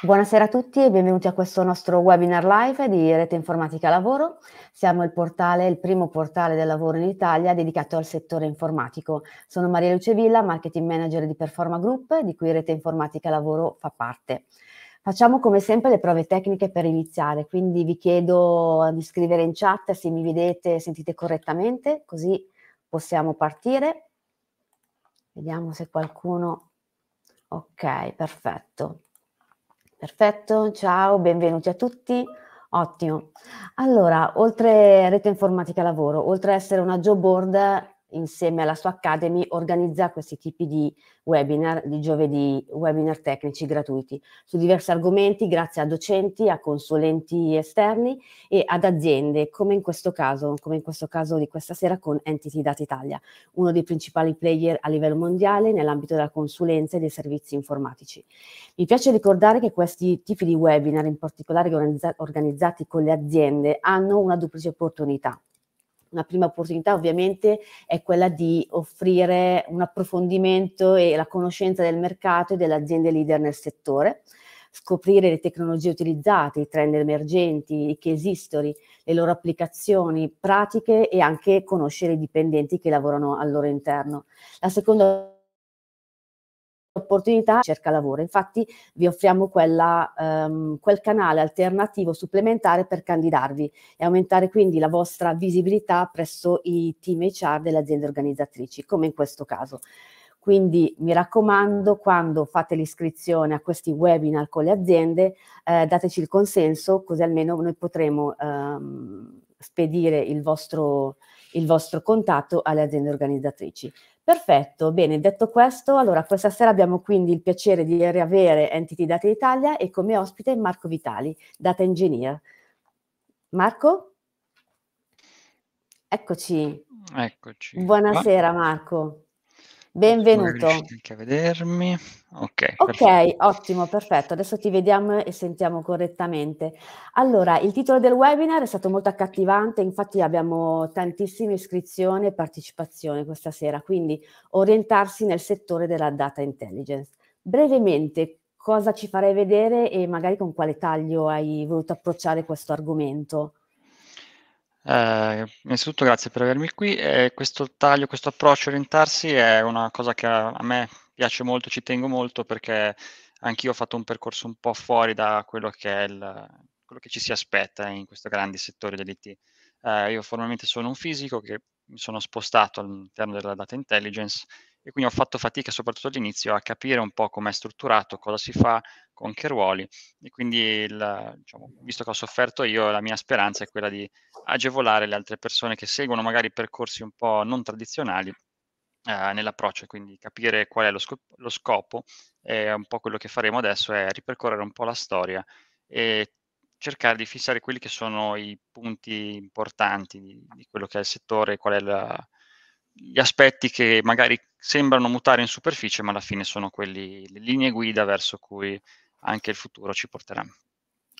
Buonasera a tutti e benvenuti a questo nostro webinar live di Rete Informatica Lavoro. Siamo il, portale, il primo portale del lavoro in Italia dedicato al settore informatico. Sono Maria Luce Villa, marketing manager di Performa Group, di cui Rete Informatica Lavoro fa parte. Facciamo come sempre le prove tecniche per iniziare, quindi vi chiedo di scrivere in chat se mi vedete e sentite correttamente, così possiamo partire. Vediamo se qualcuno... Ok, perfetto. Perfetto, ciao, benvenuti a tutti. Ottimo. Allora, oltre a Rete Informatica Lavoro, oltre a essere una job board, insieme alla sua Academy organizza questi tipi di webinar, di giovedì, webinar tecnici gratuiti su diversi argomenti grazie a docenti, a consulenti esterni e ad aziende, come in questo caso, come in questo caso di questa sera con Entity Data Italia, uno dei principali player a livello mondiale nell'ambito della consulenza e dei servizi informatici. Mi piace ricordare che questi tipi di webinar, in particolare organizzati con le aziende, hanno una duplice opportunità una prima opportunità ovviamente è quella di offrire un approfondimento e la conoscenza del mercato e delle aziende leader nel settore, scoprire le tecnologie utilizzate, i trend emergenti, i case history, le loro applicazioni pratiche e anche conoscere i dipendenti che lavorano al loro interno. La seconda opportunità cerca lavoro. Infatti vi offriamo quella, um, quel canale alternativo supplementare per candidarvi e aumentare quindi la vostra visibilità presso i team HR delle aziende organizzatrici, come in questo caso. Quindi mi raccomando, quando fate l'iscrizione a questi webinar con le aziende, eh, dateci il consenso, così almeno noi potremo ehm, spedire il vostro, il vostro contatto alle aziende organizzatrici. Perfetto, bene, detto questo, allora questa sera abbiamo quindi il piacere di riavere Entity Data Italia e come ospite Marco Vitali, Data Engineer. Marco? Eccoci. Eccoci. Buonasera Marco. Benvenuto. Anche a vedermi. Ok, ok, ottimo, perfetto. Adesso ti vediamo e sentiamo correttamente. Allora, il titolo del webinar è stato molto accattivante, infatti abbiamo tantissime iscrizioni e partecipazione questa sera, quindi orientarsi nel settore della data intelligence. Brevemente, cosa ci farei vedere e magari con quale taglio hai voluto approcciare questo argomento? Eh, innanzitutto grazie per avermi qui. Eh, questo taglio, questo approccio orientarsi è una cosa che a, a me piace molto, ci tengo molto perché anch'io ho fatto un percorso un po' fuori da quello che, il, quello che ci si aspetta in questo grande settore dell'IT. Eh, io formalmente sono un fisico che mi sono spostato all'interno della data intelligence e quindi ho fatto fatica soprattutto all'inizio a capire un po' com'è strutturato, cosa si fa, con che ruoli e quindi il, diciamo, visto che ho sofferto io la mia speranza è quella di agevolare le altre persone che seguono magari percorsi un po' non tradizionali eh, nell'approccio quindi capire qual è lo, scop- lo scopo e un po' quello che faremo adesso è ripercorrere un po' la storia e cercare di fissare quelli che sono i punti importanti di, di quello che è il settore, qual è la, gli aspetti che magari sembrano mutare in superficie, ma alla fine sono quelli, le linee guida verso cui anche il futuro ci porterà.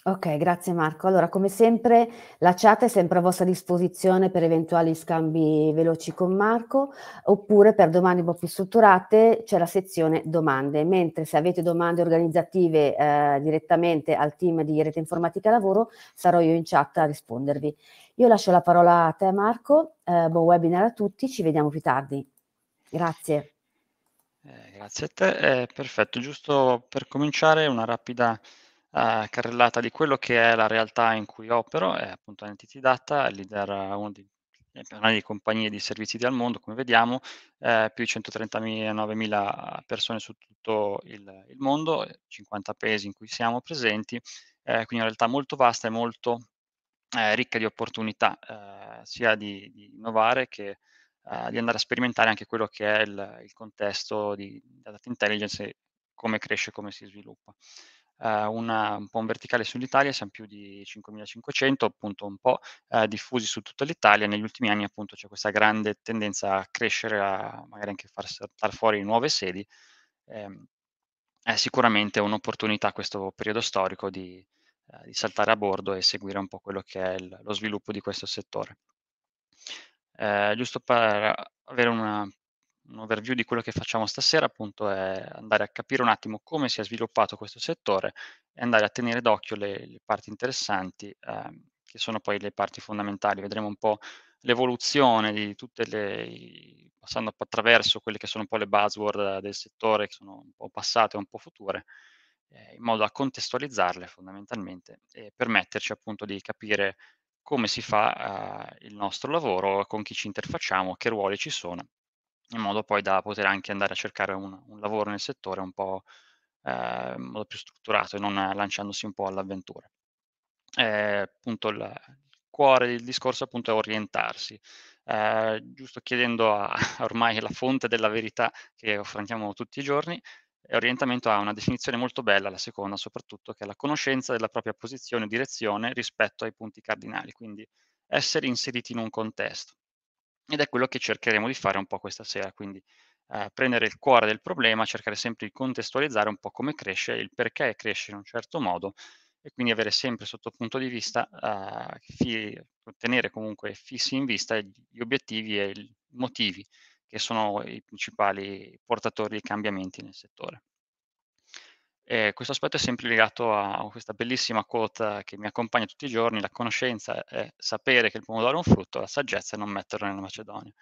Ok, grazie Marco. Allora, come sempre, la chat è sempre a vostra disposizione per eventuali scambi veloci con Marco, oppure per domande un po' più strutturate c'è la sezione domande, mentre se avete domande organizzative eh, direttamente al team di Rete Informatica Lavoro, sarò io in chat a rispondervi. Io lascio la parola a te Marco, eh, buon webinar a tutti, ci vediamo più tardi. Grazie. Eh, grazie a te. Eh, perfetto, giusto per cominciare una rapida eh, carrellata di quello che è la realtà in cui opero, è appunto Entity Data, leader, uno dei canali di compagnie di servizi al mondo, come vediamo, eh, più di 139.000 persone su tutto il, il, mondo, 50 eh, paesi in cui siamo presenti, quindi una realtà molto vasta e molto ricca di opportunità, sia di, di innovare che eh, di andare a sperimentare anche quello che è il, il contesto di, data intelligence e come cresce, come si sviluppa. Uh, una, un po' un verticale sull'Italia, siamo più di 5.500, appunto un po' uh, diffusi su tutta l'Italia. Negli ultimi anni appunto c'è questa grande tendenza a crescere, a magari anche far saltare fuori nuove sedi. Eh, è sicuramente un'opportunità questo periodo storico di, uh, di, saltare a bordo e seguire un po' quello che è il, lo sviluppo di questo settore. Eh, giusto per avere una, un overview di quello che facciamo stasera, appunto, è andare a capire un attimo come si è sviluppato questo settore e andare a tenere d'occhio le, le parti interessanti, eh, che sono poi le parti fondamentali. Vedremo un po' l'evoluzione di tutte le passando attraverso quelle che sono un po' le buzzword eh, del settore, che sono un po' passate e un po' future, eh, in modo da contestualizzarle fondamentalmente e permetterci appunto di capire come si fa eh, il nostro lavoro, con chi ci interfacciamo, che ruoli ci sono, in modo poi da poter anche andare a cercare un, un lavoro nel settore un po' eh, in modo più strutturato e non lanciandosi un po' all'avventura. Eh, appunto il cuore del discorso appunto è orientarsi, eh, giusto chiedendo a, ormai la fonte della verità che affrontiamo tutti i giorni, e orientamento ha una definizione molto bella, la seconda soprattutto, che è la conoscenza della propria posizione e direzione rispetto ai punti cardinali, quindi essere inseriti in un contesto. Ed è quello che cercheremo di fare un po' questa sera, quindi eh, prendere il cuore del problema, cercare sempre di contestualizzare un po' come cresce, il perché cresce in un certo modo e quindi avere sempre sotto punto di vista, eh, fi- tenere comunque fissi in vista gli obiettivi e i motivi che sono i principali portatori di cambiamenti nel settore. E eh, questo aspetto è sempre legato a questa bellissima quota che mi accompagna tutti i giorni, la conoscenza è sapere che il pomodoro è un frutto, la saggezza è non metterlo nella macedonia.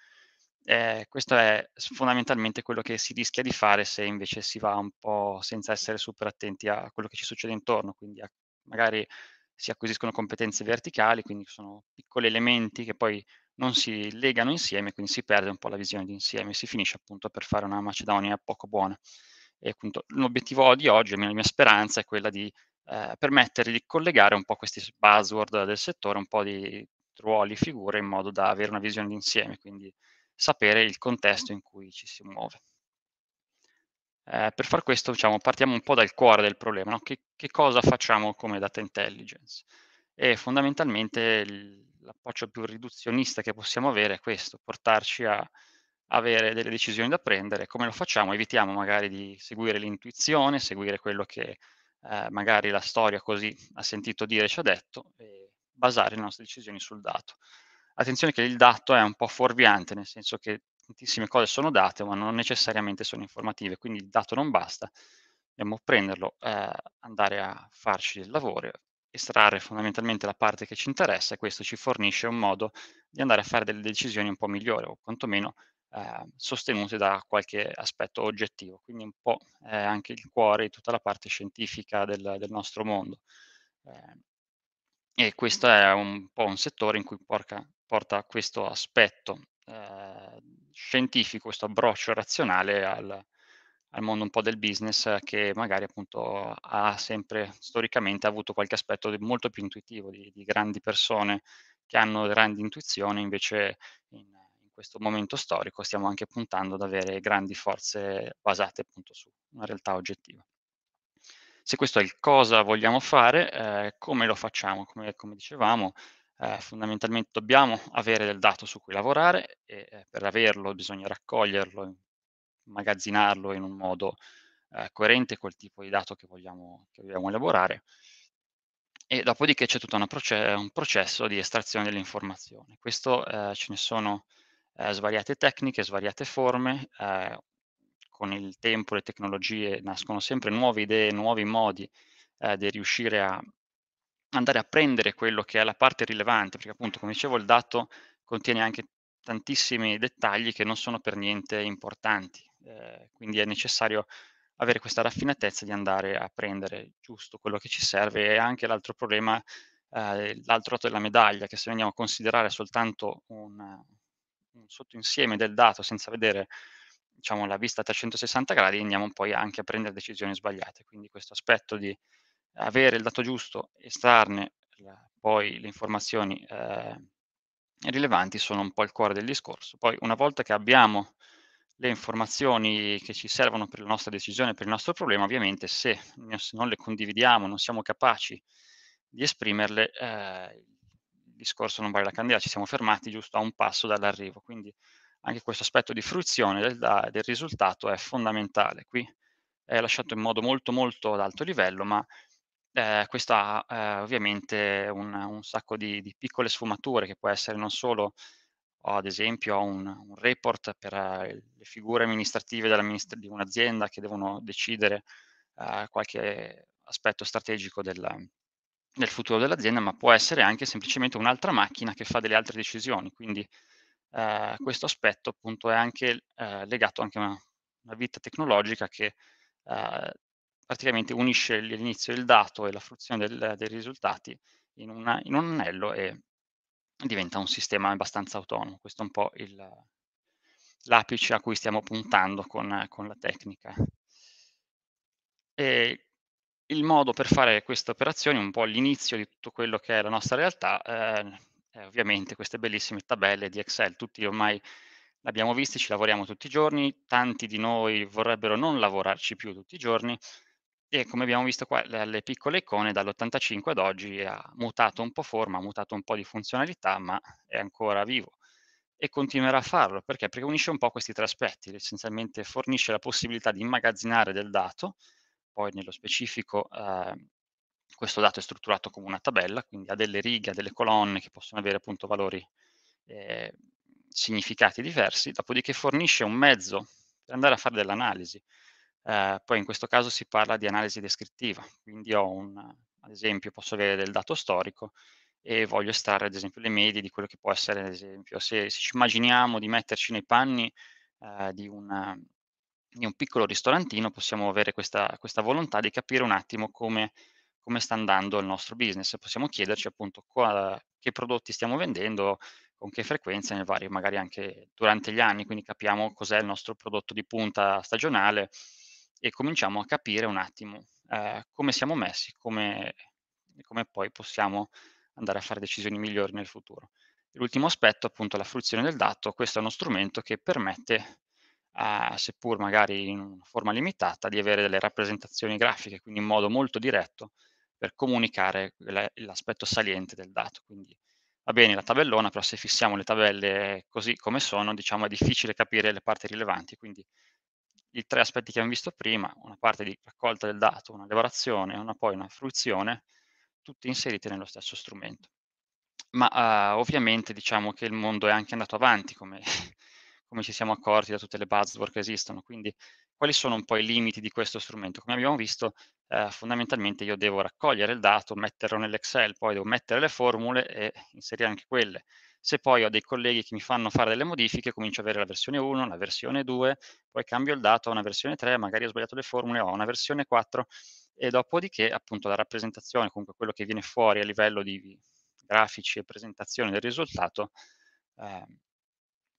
Eh, questo è fondamentalmente quello che si rischia di fare se invece si va un po' senza essere super attenti a quello che ci succede intorno, quindi a, magari si acquisiscono competenze verticali, quindi sono piccoli elementi che poi non si legano insieme, quindi si perde un po' la visione di insieme, si finisce appunto per fare una Macedonia poco buona. E appunto l'obiettivo di oggi, almeno la mia speranza, è quella di eh, permettere di collegare un po' questi buzzword del settore, un po' di ruoli, figure, in modo da avere una visione d'insieme, quindi sapere il contesto in cui ci si muove. Eh, per far questo, diciamo, partiamo un po' dal cuore del problema, no? che, che, cosa facciamo come data intelligence? E fondamentalmente l'approccio più riduzionista che possiamo avere è questo, portarci a avere delle decisioni da prendere. Come lo facciamo? Evitiamo magari di seguire l'intuizione, seguire quello che eh, magari la storia così ha sentito dire, ci ha detto, e basare le nostre decisioni sul dato. Attenzione che il dato è un po' fuorviante, nel senso che tantissime cose sono date, ma non necessariamente sono informative, quindi il dato non basta, dobbiamo prenderlo, eh, andare a farci il lavoro, estrarre fondamentalmente la parte che ci interessa e questo ci fornisce un modo di andare a fare delle decisioni un po' migliori o quantomeno eh, sostenute da qualche aspetto oggettivo. Quindi un po' eh, anche il cuore di tutta la parte scientifica del, del nostro mondo. Eh, e questo è un po' un settore in cui porca, porta questo aspetto eh, scientifico, questo approccio razionale al, al mondo un po' del business eh, che magari appunto ha sempre storicamente avuto qualche aspetto molto più intuitivo di, di grandi persone che hanno grandi intuizioni, invece in, in, questo momento storico stiamo anche puntando ad avere grandi forze basate appunto su una realtà oggettiva. Se questo è il cosa vogliamo fare, eh, come lo facciamo? Come, come dicevamo, eh, fondamentalmente dobbiamo avere del dato su cui lavorare e eh, per averlo bisogna raccoglierlo in magazzinarlo in un modo eh, coerente col tipo di dato che vogliamo, che vogliamo elaborare. E dopodiché c'è tutto proce- un processo di estrazione dell'informazione. Questo eh, ce ne sono eh, svariate tecniche, svariate forme. Eh, con il tempo le tecnologie nascono sempre nuove idee, nuovi modi eh, di riuscire a andare a prendere quello che è la parte rilevante, perché appunto, come dicevo, il dato contiene anche tantissimi dettagli che non sono per niente importanti. Eh, quindi è necessario avere questa raffinatezza di andare a prendere giusto quello che ci serve e anche l'altro problema, eh, l'altro lato della medaglia, che se andiamo a considerare soltanto un, un sottoinsieme del dato senza vedere diciamo, la vista a 360 gradi, andiamo poi anche a prendere decisioni sbagliate. Quindi questo aspetto di avere il dato giusto, estrarne la, poi le informazioni eh, rilevanti sono un po' il cuore del discorso. Poi una volta che abbiamo le informazioni che ci servono per la nostra decisione, per il nostro problema, ovviamente se non le condividiamo, non siamo capaci di esprimerle, eh, il discorso non vale la candela, ci siamo fermati giusto a un passo dall'arrivo. Quindi anche questo aspetto di fruizione del, del risultato è fondamentale. Qui è lasciato in modo molto molto ad alto livello, ma eh, questo ha eh, ovviamente un, un sacco di, di piccole sfumature che può essere non solo ho ad esempio un, un report per eh, le figure amministrative di un'azienda che devono decidere uh, qualche aspetto strategico della, del futuro dell'azienda, ma può essere anche semplicemente un'altra macchina che fa delle altre decisioni. Quindi uh, questo aspetto appunto è anche uh, legato anche a una, una vita tecnologica che praticamente unisce l'inizio del dato e la fruizione del, dei risultati in, una, in un anello e diventa un sistema abbastanza autonomo. Questo è un po' il, l'apice a cui stiamo puntando con, con la tecnica. E il modo per fare queste operazioni, un po' l'inizio di tutto quello che è la nostra realtà, eh, è ovviamente queste bellissime tabelle di Excel. Tutti ormai le abbiamo viste, ci lavoriamo tutti i giorni, tanti di noi vorrebbero non lavorarci più tutti i giorni, e come abbiamo visto qua, le, le piccole icone dall'85 ad oggi ha mutato un po' forma, ha mutato un po' di funzionalità, ma è ancora vivo e continuerà a farlo, perché? Perché unisce un po' questi tre aspetti, essenzialmente fornisce la possibilità di immagazzinare del dato, poi nello specifico eh, questo dato è strutturato come una tabella, quindi ha delle righe, ha delle colonne che possono avere appunto valori, eh, significati diversi, dopodiché fornisce un mezzo per andare a fare dell'analisi, eh, poi in questo caso si parla di analisi descrittiva, quindi ho un, ad esempio, posso avere del dato storico e voglio estrarre ad esempio le medie di quello che può essere, ad esempio, se, se ci immaginiamo di metterci nei panni eh, di, una, di, un piccolo ristorantino, possiamo avere questa, questa volontà di capire un attimo come, come, sta andando il nostro business. Possiamo chiederci appunto qua, che prodotti stiamo vendendo, con che frequenza, nel vario, magari anche durante gli anni, quindi capiamo cos'è il nostro prodotto di punta stagionale e cominciamo a capire un attimo eh, come siamo messi, come, come poi possiamo andare a fare decisioni migliori nel futuro. L'ultimo aspetto, appunto, la fruizione del dato. Questo è uno strumento che permette, eh, seppur magari in forma limitata, di avere delle rappresentazioni grafiche, quindi in modo molto diretto per comunicare l'aspetto saliente del dato. Quindi va bene la tabellona, però se fissiamo le tabelle così come sono, diciamo, è difficile capire le parti rilevanti. Quindi i tre aspetti che abbiamo visto prima, una parte di raccolta del dato, una lavorazione e una, poi una fruizione, tutte inserite nello stesso strumento. Ma uh, ovviamente diciamo che il mondo è anche andato avanti, come, come ci siamo accorti da tutte le buzzword che esistono, quindi quali sono un po' i limiti di questo strumento? Come abbiamo visto, eh, fondamentalmente io devo raccogliere il dato, metterlo nell'Excel, poi devo mettere le formule e inserire anche quelle. Se poi ho dei colleghi che mi fanno fare delle modifiche, comincio ad avere la versione 1, la versione 2, poi cambio il dato a una versione 3, magari ho sbagliato le formule, ho una versione 4 e dopodiché appunto la rappresentazione, comunque quello che viene fuori a livello di grafici e presentazione del risultato eh,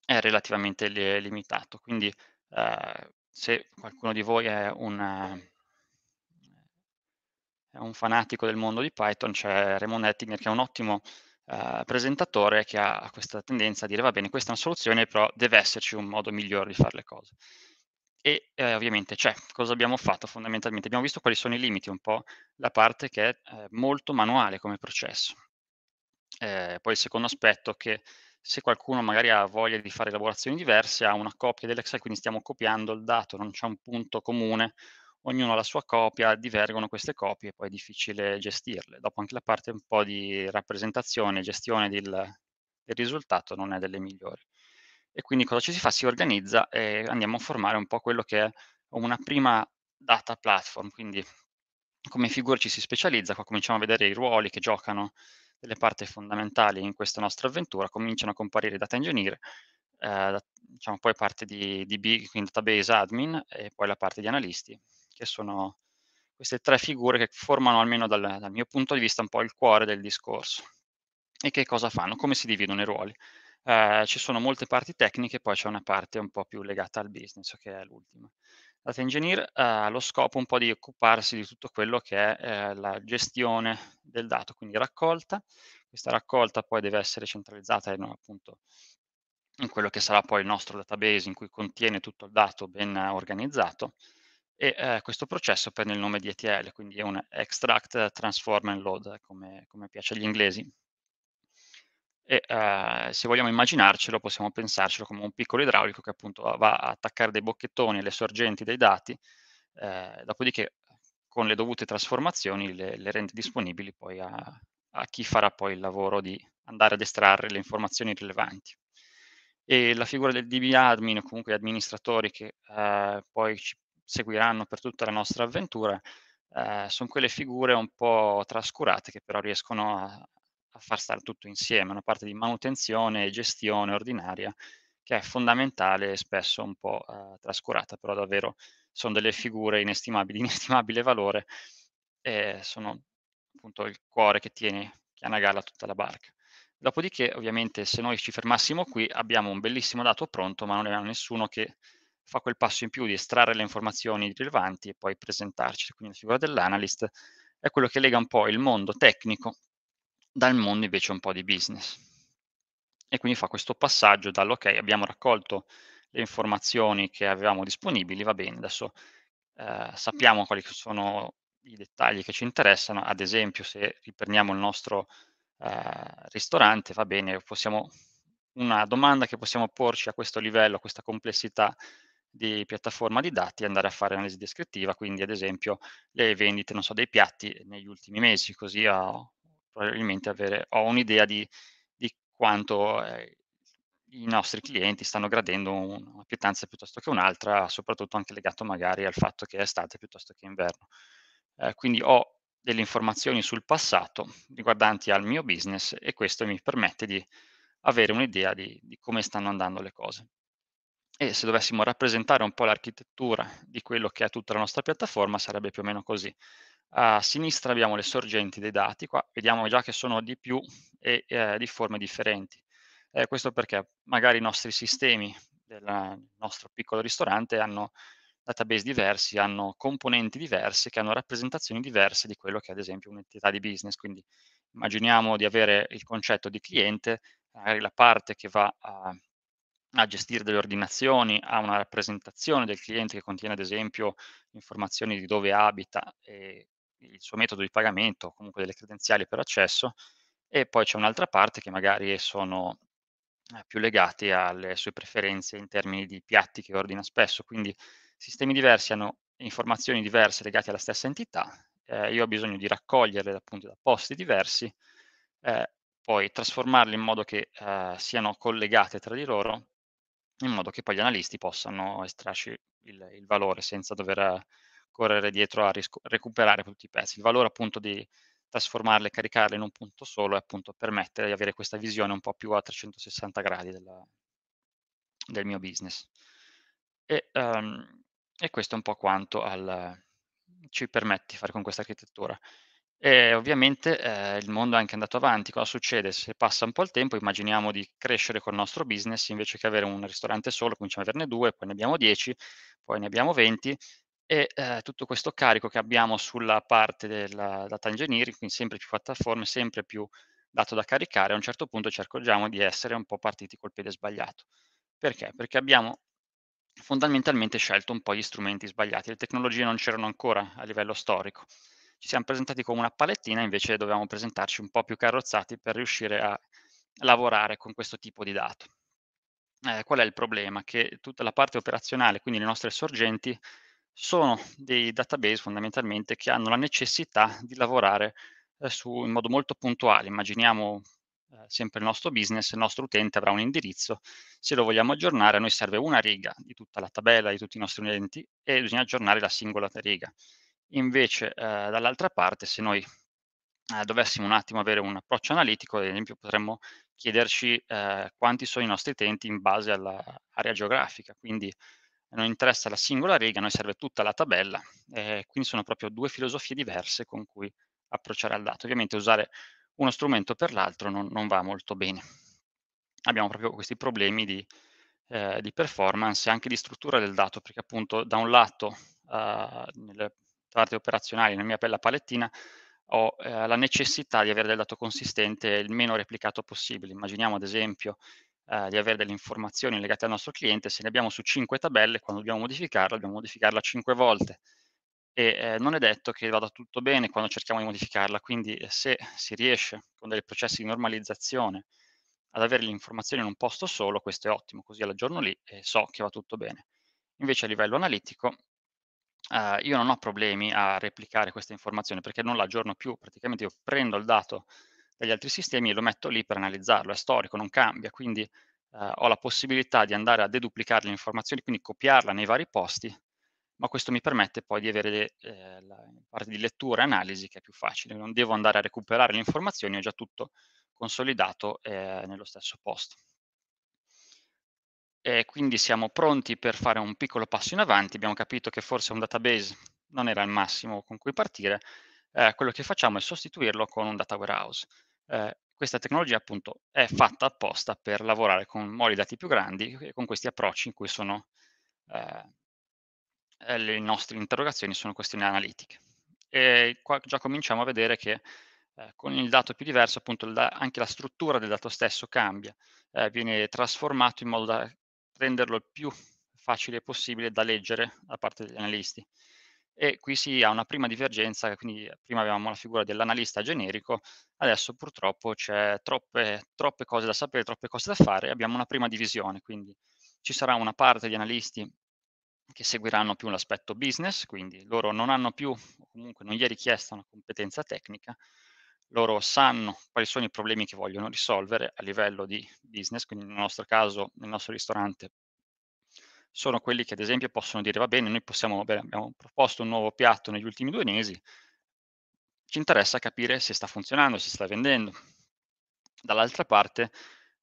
è relativamente li- limitato. Quindi eh, se qualcuno di voi è una, un fanatico del mondo di Python, c'è Raymond Ettinger che è un ottimo eh, presentatore che ha questa tendenza a dire va bene, questa è una soluzione, però deve esserci un modo migliore di fare le cose. E eh, ovviamente c'è, cioè, cosa abbiamo fatto fondamentalmente? Abbiamo visto quali sono i limiti, un po' la parte che è eh, molto manuale come processo. Eh, poi il secondo aspetto è che se qualcuno magari ha voglia di fare elaborazioni diverse, ha una copia dell'Excel, quindi stiamo copiando il dato, non c'è un punto comune ognuno ha la sua copia, divergono queste copie e poi è difficile gestirle. Dopo anche la parte un po' di rappresentazione, gestione del, del risultato non è delle migliori. E quindi cosa ci si fa? Si organizza e andiamo a formare un po' quello che è una prima data platform, quindi come figure ci si specializza, qua cominciamo a vedere i ruoli che giocano delle parti fondamentali in questa nostra avventura, cominciano a comparire data engineer, eh, diciamo poi parte di DB, quindi database admin e poi la parte di analisti, che sono queste tre figure che formano, almeno dal, dal mio punto di vista, un po' il cuore del discorso. E che cosa fanno? Come si dividono i ruoli? Eh, ci sono molte parti tecniche, poi c'è una parte un po' più legata al business, che è l'ultima. Data Engineer eh, ha eh, lo scopo un po' di occuparsi di tutto quello che è eh, la gestione del dato, quindi raccolta. Questa raccolta poi deve essere centralizzata in, appunto, in quello che sarà poi il nostro database in cui contiene tutto il dato ben organizzato e eh, questo processo prende il nome di ETL, quindi è un Extract Transform and Load, come, come piace agli inglesi. E eh, se vogliamo immaginarcelo, possiamo pensarcelo come un piccolo idraulico che appunto va a attaccare dei bocchettoni alle sorgenti dei dati, eh, dopodiché con le dovute trasformazioni le, le rende disponibili poi a, a chi farà poi il lavoro di andare ad estrarre le informazioni rilevanti e la figura del DB admin o comunque gli amministratori che eh, poi ci seguiranno per tutta la nostra avventura, eh, sono quelle figure un po' trascurate che però riescono a, a far stare tutto insieme, una parte di manutenzione e gestione ordinaria che è fondamentale e spesso un po' eh, trascurata, però davvero sono delle figure inestimabili, inestimabile valore e sono appunto il cuore che tiene Galla tutta la barca. Dopodiché, ovviamente, se noi ci fermassimo qui, abbiamo un bellissimo dato pronto, ma non ne nessuno che fa quel passo in più di estrarre le informazioni rilevanti e poi presentarci. Quindi la figura dell'analyst è quello che lega un po' il mondo tecnico dal mondo invece un po' di business. E quindi fa questo passaggio dall'ok, abbiamo raccolto le informazioni che avevamo disponibili, va bene, adesso eh, sappiamo quali sono i dettagli che ci interessano, ad esempio se riprendiamo il nostro eh, ristorante, va bene, possiamo, una domanda che possiamo porci a questo livello, a questa complessità, di piattaforma di dati e andare a fare analisi descrittiva, quindi ad esempio le vendite, non so, dei piatti negli ultimi mesi, così ho, probabilmente avere, ho un'idea di, di quanto eh, i nostri clienti stanno gradendo una pietanza piuttosto che un'altra, soprattutto anche legato magari al fatto che è estate piuttosto che inverno. Eh, quindi ho delle informazioni sul passato riguardanti al mio business e questo mi permette di avere un'idea di, di come stanno andando le cose e se dovessimo rappresentare un po' l'architettura di quello che è tutta la nostra piattaforma sarebbe più o meno così. A sinistra abbiamo le sorgenti dei dati, qua vediamo già che sono di più e eh, di forme differenti. Eh, questo perché magari i nostri sistemi del nostro piccolo ristorante hanno database diversi, hanno componenti diverse che hanno rappresentazioni diverse di quello che è ad esempio un'entità di business. Quindi immaginiamo di avere il concetto di cliente, magari la parte che va a a gestire delle ordinazioni, a una rappresentazione del cliente che contiene ad esempio informazioni di dove abita e il suo metodo di pagamento, comunque delle credenziali per accesso, e poi c'è un'altra parte che magari sono eh, più legati alle sue preferenze in termini di piatti che ordina spesso, quindi sistemi diversi hanno informazioni diverse legate alla stessa entità, eh, io ho bisogno di raccoglierle appunto da posti diversi, eh, poi trasformarle in modo che eh, siano collegate tra di loro in modo che poi gli analisti possano estrarci il, il valore senza dover correre dietro a risco- recuperare tutti i pezzi. Il valore appunto di trasformarle, caricarle in un punto solo è appunto permettere di avere questa visione un po' più a 360 gradi della, del mio business. E, um, e questo è un po' quanto al, ci permette di fare con questa architettura. E ovviamente, ehm, il mondo è anche andato avanti. Cosa succede? Se passa un po' il tempo, immaginiamo di crescere col nostro business, invece che avere un ristorante solo, cominciamo ad averne due, poi ne abbiamo 10, poi ne abbiamo 20 e eh, tutto questo carico che abbiamo sulla parte della data engineering, quindi sempre più piattaforme, sempre più dato da caricare, a un certo punto ci accorgiamo di essere un po' partiti col piede sbagliato. Perché? Perché abbiamo fondamentalmente scelto un po' gli strumenti sbagliati, le tecnologie non c'erano ancora a livello storico ci siamo presentati come una palettina, invece dovevamo presentarci un po' più carrozzati per riuscire a lavorare con questo tipo di dato. Eh, qual è il problema? Che tutta la parte operazionale, quindi le nostre sorgenti, sono dei database fondamentalmente che hanno la necessità di lavorare eh, su, in modo molto puntuale. Immaginiamo eh, sempre il nostro business, il nostro utente avrà un indirizzo, se lo vogliamo aggiornare a noi serve una riga di tutta la tabella, di tutti i nostri utenti e bisogna aggiornare la singola riga. Invece, eh, dall'altra parte, se noi eh, dovessimo un attimo avere un approccio analitico, ad esempio, potremmo chiederci eh, quanti sono i nostri utenti in base all'area geografica. Quindi non interessa la singola riga, a noi serve tutta la tabella. Eh, quindi sono proprio due filosofie diverse con cui approcciare al dato. Ovviamente usare uno strumento per l'altro non, non va molto bene. Abbiamo proprio questi problemi di, eh, di performance e anche di struttura del dato, perché appunto da un lato eh, nel parte operazionale, nella mia bella palettina, ho eh, la necessità di avere del dato consistente il meno replicato possibile. Immaginiamo ad esempio eh, di avere delle informazioni legate al nostro cliente, se ne abbiamo su cinque tabelle, quando dobbiamo modificarla, dobbiamo modificarla cinque volte. E eh, non è detto che vada tutto bene quando cerchiamo di modificarla, quindi eh, se si riesce con dei processi di normalizzazione ad avere le informazioni in un posto solo, questo è ottimo, così all'aggiorno lì e so che va tutto bene. Invece a livello analitico Uh, io non ho problemi a replicare questa informazione perché non la aggiorno più, praticamente io prendo il dato dagli altri sistemi e lo metto lì per analizzarlo, è storico, non cambia, quindi uh, ho la possibilità di andare a deduplicare le informazioni, quindi copiarla nei vari posti, ma questo mi permette poi di avere eh, la parte di lettura e analisi che è più facile, non devo andare a recuperare le informazioni, ho già tutto consolidato eh, nello stesso posto e quindi siamo pronti per fare un piccolo passo in avanti, abbiamo capito che forse un database non era il massimo con cui partire, eh, quello che facciamo è sostituirlo con un data warehouse. Eh, questa tecnologia appunto è fatta apposta per lavorare con moli dati più grandi e con questi approcci in cui sono eh, le nostre interrogazioni sono questioni analitiche. E qua già cominciamo a vedere che eh, con il dato più diverso appunto da, anche la struttura del dato stesso cambia, eh, viene trasformato in modo da renderlo il più facile possibile da leggere da parte degli analisti. E qui si ha una prima divergenza, quindi prima avevamo la figura dell'analista generico, adesso purtroppo c'è troppe, troppe cose da sapere, troppe cose da fare, abbiamo una prima divisione, quindi ci sarà una parte di analisti che seguiranno più l'aspetto business, quindi loro non hanno più, o comunque non gli è richiesta una competenza tecnica, loro sanno quali sono i problemi che vogliono risolvere a livello di business, quindi nel nostro caso, nel nostro ristorante, sono quelli che ad esempio possono dire va bene, noi possiamo, beh, abbiamo proposto un nuovo piatto negli ultimi due mesi, ci interessa capire se sta funzionando, se sta vendendo. Dall'altra parte,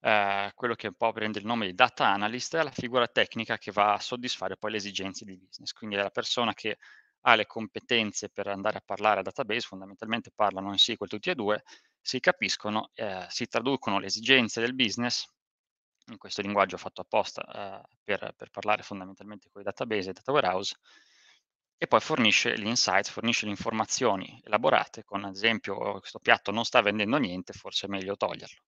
eh, quello che un po' prende il nome di data analyst è la figura tecnica che va a soddisfare poi le esigenze di business, quindi è la persona che ha le competenze per andare a parlare a database, fondamentalmente parlano in SQL tutti e due, si capiscono, eh, si traducono le esigenze del business, in questo linguaggio fatto apposta eh, per, per, parlare fondamentalmente con i database e data warehouse, e poi fornisce gli insights, fornisce le informazioni elaborate con ad esempio oh, questo piatto non sta vendendo niente, forse è meglio toglierlo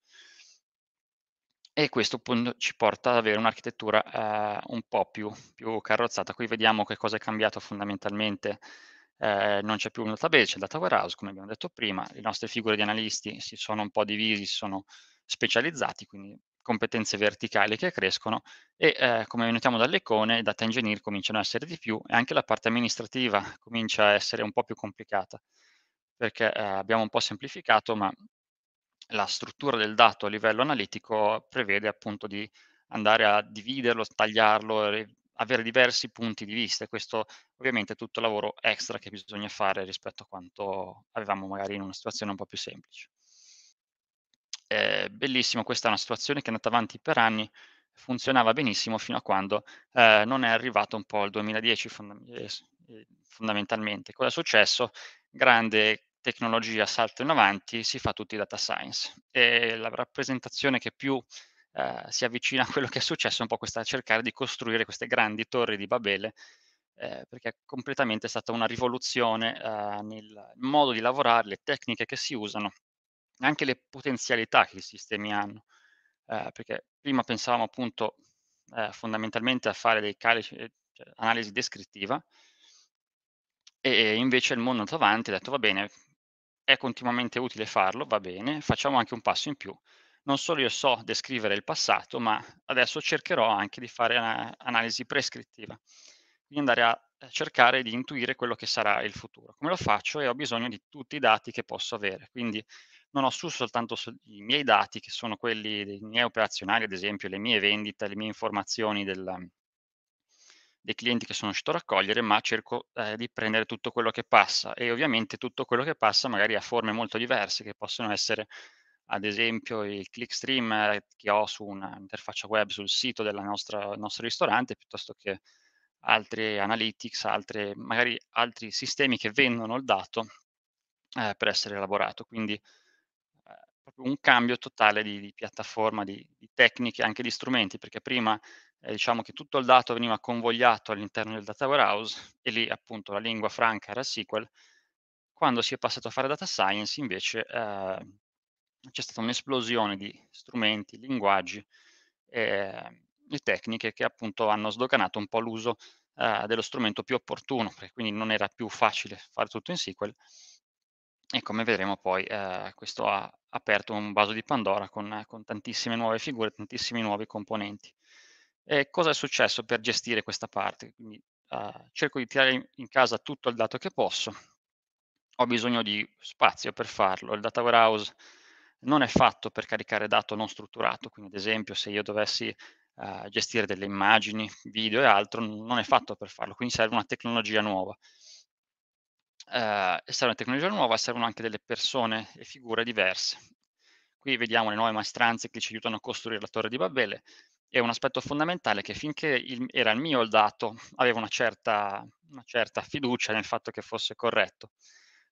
e questo appunto ci porta ad avere un'architettura eh, un po' più, più, carrozzata. Qui vediamo che cosa è cambiato fondamentalmente. Eh, non c'è più un database, c'è il data warehouse, come abbiamo detto prima. Le nostre figure di analisti si sono un po' divisi, si sono specializzati, quindi competenze verticali che crescono e eh, come notiamo dalle icone, i data engineer cominciano a essere di più e anche la parte amministrativa comincia a essere un po' più complicata perché eh, abbiamo un po' semplificato, ma la struttura del dato a livello analitico prevede appunto di andare a dividerlo, tagliarlo, avere diversi punti di vista e questo ovviamente è tutto lavoro extra che bisogna fare rispetto a quanto avevamo magari in una situazione un po' più semplice. Eh, bellissimo, questa è una situazione che è andata avanti per anni, funzionava benissimo fino a quando eh, non è arrivato un po' il 2010 fond- eh, fondamentalmente. Cosa è successo? Grande tecnologia salta in avanti, si fa tutti data science. E la rappresentazione che più eh, si avvicina a quello che è successo è un po' questa cercare di costruire queste grandi torri di Babele, eh, perché è completamente stata una rivoluzione eh, nel modo di lavorare, le tecniche che si usano, anche le potenzialità che i sistemi hanno. Eh, perché prima pensavamo appunto eh, fondamentalmente a fare dei calici, eh, cioè, analisi descrittiva, e invece il mondo è andato avanti e ha detto va bene, è continuamente utile farlo, va bene, facciamo anche un passo in più. Non solo io so descrivere il passato, ma adesso cercherò anche di fare un'analisi prescrittiva, quindi andare a cercare di intuire quello che sarà il futuro. Come lo faccio? E ho bisogno di tutti i dati che posso avere, quindi non ho su soltanto i miei dati, che sono quelli dei miei operazionali, ad esempio le mie vendite, le mie informazioni del, dei clienti che sono riuscito a raccogliere, ma cerco eh, di prendere tutto quello che passa e ovviamente tutto quello che passa magari ha forme molto diverse che possono essere ad esempio il clickstream che ho su un'interfaccia web sul sito del nostro ristorante piuttosto che altri analytics, altre, magari altri sistemi che vendono il dato eh, per essere elaborato. Quindi eh, un cambio totale di, di piattaforma, di, di, tecniche, anche di strumenti, perché prima eh, diciamo che tutto il dato veniva convogliato all'interno del data warehouse e lì appunto la lingua franca era SQL. Quando si è passato a fare data science invece eh, c'è stata un'esplosione di strumenti, linguaggi eh, e tecniche che appunto hanno sdoganato un po' l'uso eh, dello strumento più opportuno, perché quindi non era più facile fare tutto in SQL. E come vedremo poi, eh, questo ha aperto un vaso di Pandora con, con tantissime nuove figure, tantissimi nuovi componenti. E cosa è successo per gestire questa parte? Quindi, uh, cerco di tirare in, in casa tutto il dato che posso, ho bisogno di spazio per farlo, il data warehouse non è fatto per caricare dato non strutturato, quindi ad esempio se io dovessi uh, gestire delle immagini, video e altro, non è fatto per farlo, quindi serve una tecnologia nuova. Uh, serve una tecnologia nuova, servono anche delle persone e figure diverse. Qui vediamo le nuove maestranze che ci aiutano a costruire la torre di Babele, è un aspetto fondamentale che finché il, era il mio il dato, avevo una certa, una certa fiducia nel fatto che fosse corretto.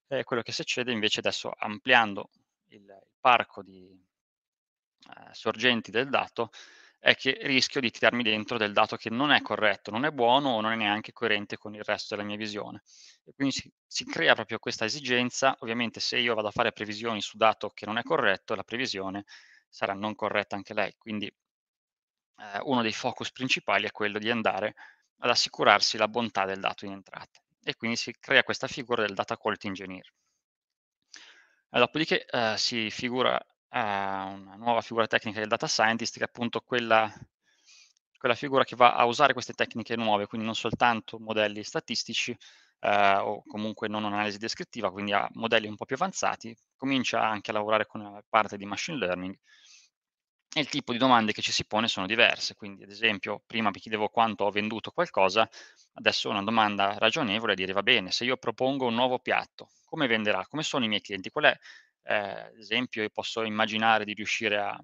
Eh, quello che succede invece adesso ampliando il, il parco di eh, sorgenti del dato è che rischio di tirarmi dentro del dato che non è corretto, non è buono o non è neanche coerente con il resto della mia visione. E quindi si, si crea proprio questa esigenza, ovviamente se io vado a fare previsioni su dato che non è corretto, la previsione sarà non corretta anche lei, quindi eh, uno dei focus principali è quello di andare ad assicurarsi la bontà del dato in entrata e quindi si crea questa figura del data quality engineer. Eh, dopodiché eh, si figura eh, una nuova figura tecnica del data scientist che è appunto quella, quella figura che va a usare queste tecniche nuove, quindi non soltanto modelli statistici, Uh, o comunque non analisi descrittiva, quindi a modelli un po' più avanzati, comincia anche a lavorare con la parte di machine learning e il tipo di domande che ci si pone sono diverse. Quindi, ad esempio, prima mi chiedevo quanto ho venduto qualcosa, adesso una domanda ragionevole è dire, va bene, se io propongo un nuovo piatto, come venderà? Come sono i miei clienti? Qual è, eh, ad esempio, io posso immaginare di riuscire a,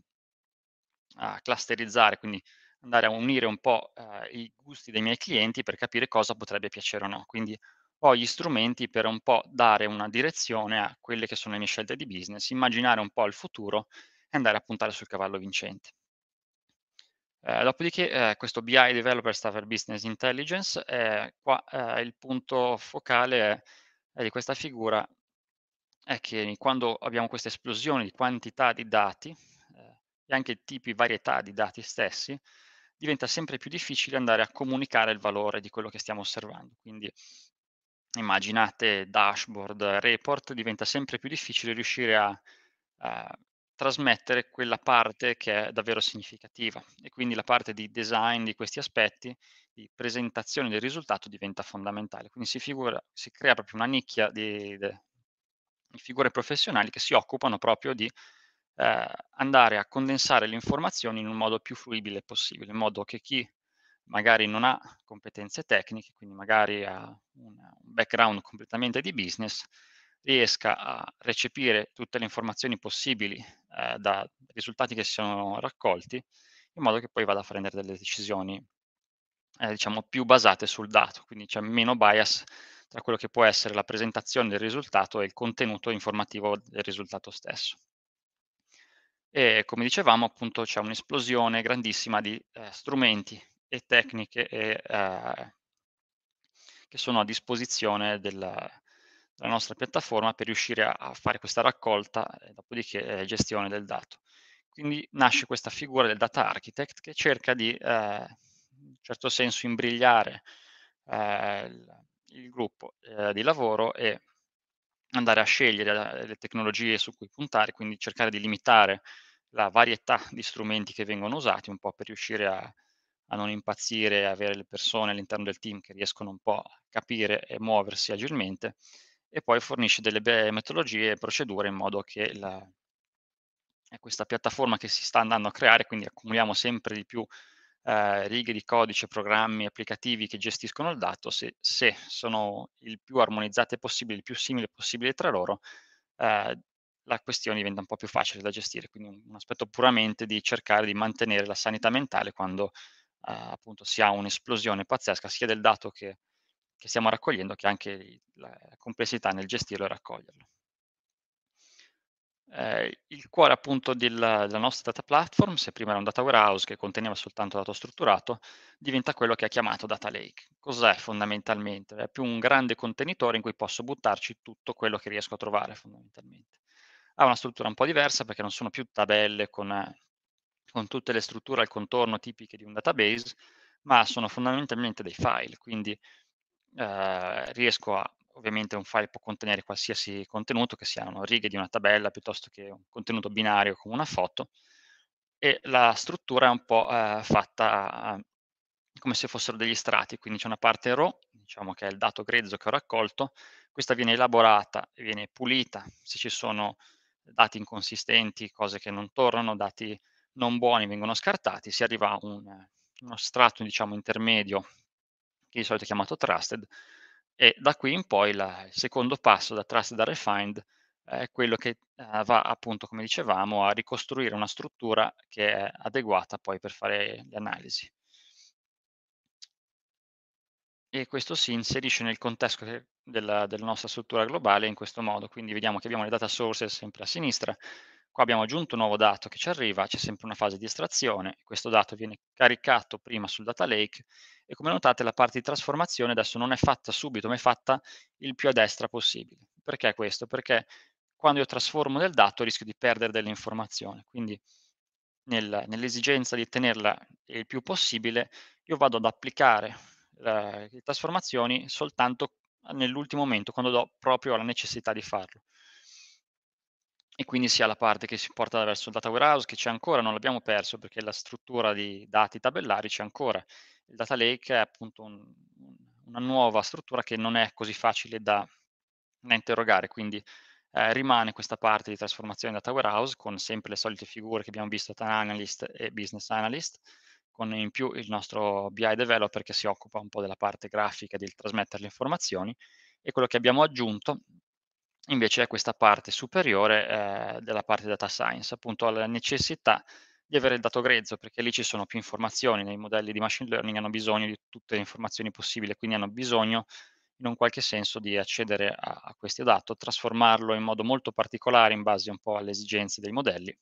a clusterizzare, quindi andare a unire un po' eh, i gusti dei miei clienti per capire cosa potrebbe piacere o no. Quindi ho gli strumenti per un po' dare una direzione a quelle che sono le mie scelte di business, immaginare un po' il futuro e andare a puntare sul cavallo vincente. Eh, dopodiché eh, questo BI Developer sta Business Intelligence, eh, qua eh, il punto focale di questa figura è che quando abbiamo questa esplosione di quantità di dati eh, e anche tipi, varietà di dati stessi, diventa sempre più difficile andare a comunicare il valore di quello che stiamo osservando. Quindi immaginate dashboard, report, diventa sempre più difficile riuscire a, a trasmettere quella parte che è davvero significativa e quindi la parte di design di questi aspetti, di presentazione del risultato diventa fondamentale. Quindi si, figura, si crea proprio una nicchia di, di, figure professionali che si occupano proprio di eh, andare a condensare le informazioni in un modo più fruibile possibile, in modo che chi magari non ha competenze tecniche, quindi magari ha un, un background completamente di business, riesca a recepire tutte le informazioni possibili eh, da risultati che si sono raccolti, in modo che poi vada a prendere delle decisioni, eh, diciamo, più basate sul dato, quindi c'è meno bias tra quello che può essere la presentazione del risultato e il contenuto informativo del risultato stesso. E come dicevamo, appunto, c'è un'esplosione grandissima di eh, strumenti e tecniche e, eh, che sono a disposizione del, la nostra piattaforma per riuscire a, a fare questa raccolta e eh, dopodiché eh, gestione del dato. Quindi nasce questa figura del data architect che cerca di, eh, in un certo senso, imbrigliare eh, il, il, gruppo eh, di lavoro e andare a scegliere eh, le tecnologie su cui puntare, quindi cercare di limitare la varietà di strumenti che vengono usati, un po' per riuscire a, a non impazzire, avere le persone all'interno del team che riescono un po' a capire e muoversi agilmente e poi fornisce delle metodologie e procedure in modo che la, eh, questa piattaforma che si sta andando a creare, quindi accumuliamo sempre di più eh, righe di codice, programmi, applicativi che gestiscono il dato, se, se, sono il più armonizzate possibile, il più simile possibile tra loro, eh, la questione diventa un po' più facile da gestire. Quindi un, un aspetto puramente di cercare di mantenere la sanità mentale quando eh, appunto si ha un'esplosione pazzesca sia del dato che che stiamo raccogliendo, che anche la complessità nel gestirlo e raccoglierlo. Eh, il cuore appunto della, della, nostra data platform, se prima era un data warehouse che conteneva soltanto dato strutturato, diventa quello che ha chiamato data lake. Cos'è fondamentalmente? È più un grande contenitore in cui posso buttarci tutto quello che riesco a trovare fondamentalmente. Ha una struttura un po' diversa perché non sono più tabelle con, con tutte le strutture al contorno tipiche di un database, ma sono fondamentalmente dei file, quindi Ehm, riesco a, ovviamente un file può contenere qualsiasi contenuto, che siano righe di una tabella piuttosto che un contenuto binario come una foto, e la struttura è un po' eh, fatta ehm, come se fossero degli strati, quindi c'è una parte raw, diciamo che è il dato grezzo che ho raccolto, questa viene elaborata, viene pulita, se ci sono dati inconsistenti, cose che non tornano, dati non buoni vengono scartati, si arriva a un, uno strato diciamo intermedio che di solito è chiamato trusted, e da qui in poi la, il secondo passo da trusted a refined eh, è quello che eh, va appunto, come dicevamo, a ricostruire una struttura che è adeguata poi per fare le analisi. E questo si inserisce nel contesto della, della, nostra struttura globale in questo modo, quindi vediamo che abbiamo le data sources sempre a sinistra, qua abbiamo aggiunto un nuovo dato che ci arriva, c'è sempre una fase di estrazione, questo dato viene caricato prima sul data lake e come notate la parte di trasformazione adesso non è fatta subito, ma è fatta il più a destra possibile. Perché questo? Perché quando io trasformo del dato rischio di perdere delle informazioni, quindi nel, nell'esigenza di tenerla il più possibile, io vado ad applicare eh, le trasformazioni soltanto nell'ultimo momento, quando do proprio la necessità di farlo. E quindi sia la parte che si porta verso il data warehouse, che c'è ancora, non l'abbiamo perso perché la struttura di dati tabellari c'è ancora, il data lake è appunto un, una nuova struttura che non è così facile da, da interrogare, quindi eh, rimane questa parte di trasformazione data warehouse con sempre le solite figure che abbiamo visto, data analyst e business analyst, con in più il nostro BI developer che si occupa un po' della parte grafica, del trasmettere le informazioni e quello che abbiamo aggiunto invece è questa parte superiore eh, della parte data science, appunto alla necessità di avere il dato grezzo, perché lì ci sono più informazioni, nei modelli di machine learning hanno bisogno di tutte le informazioni possibili, quindi hanno bisogno in un qualche senso di accedere a, a questi dati, trasformarlo in modo molto particolare in base un po' alle esigenze dei modelli.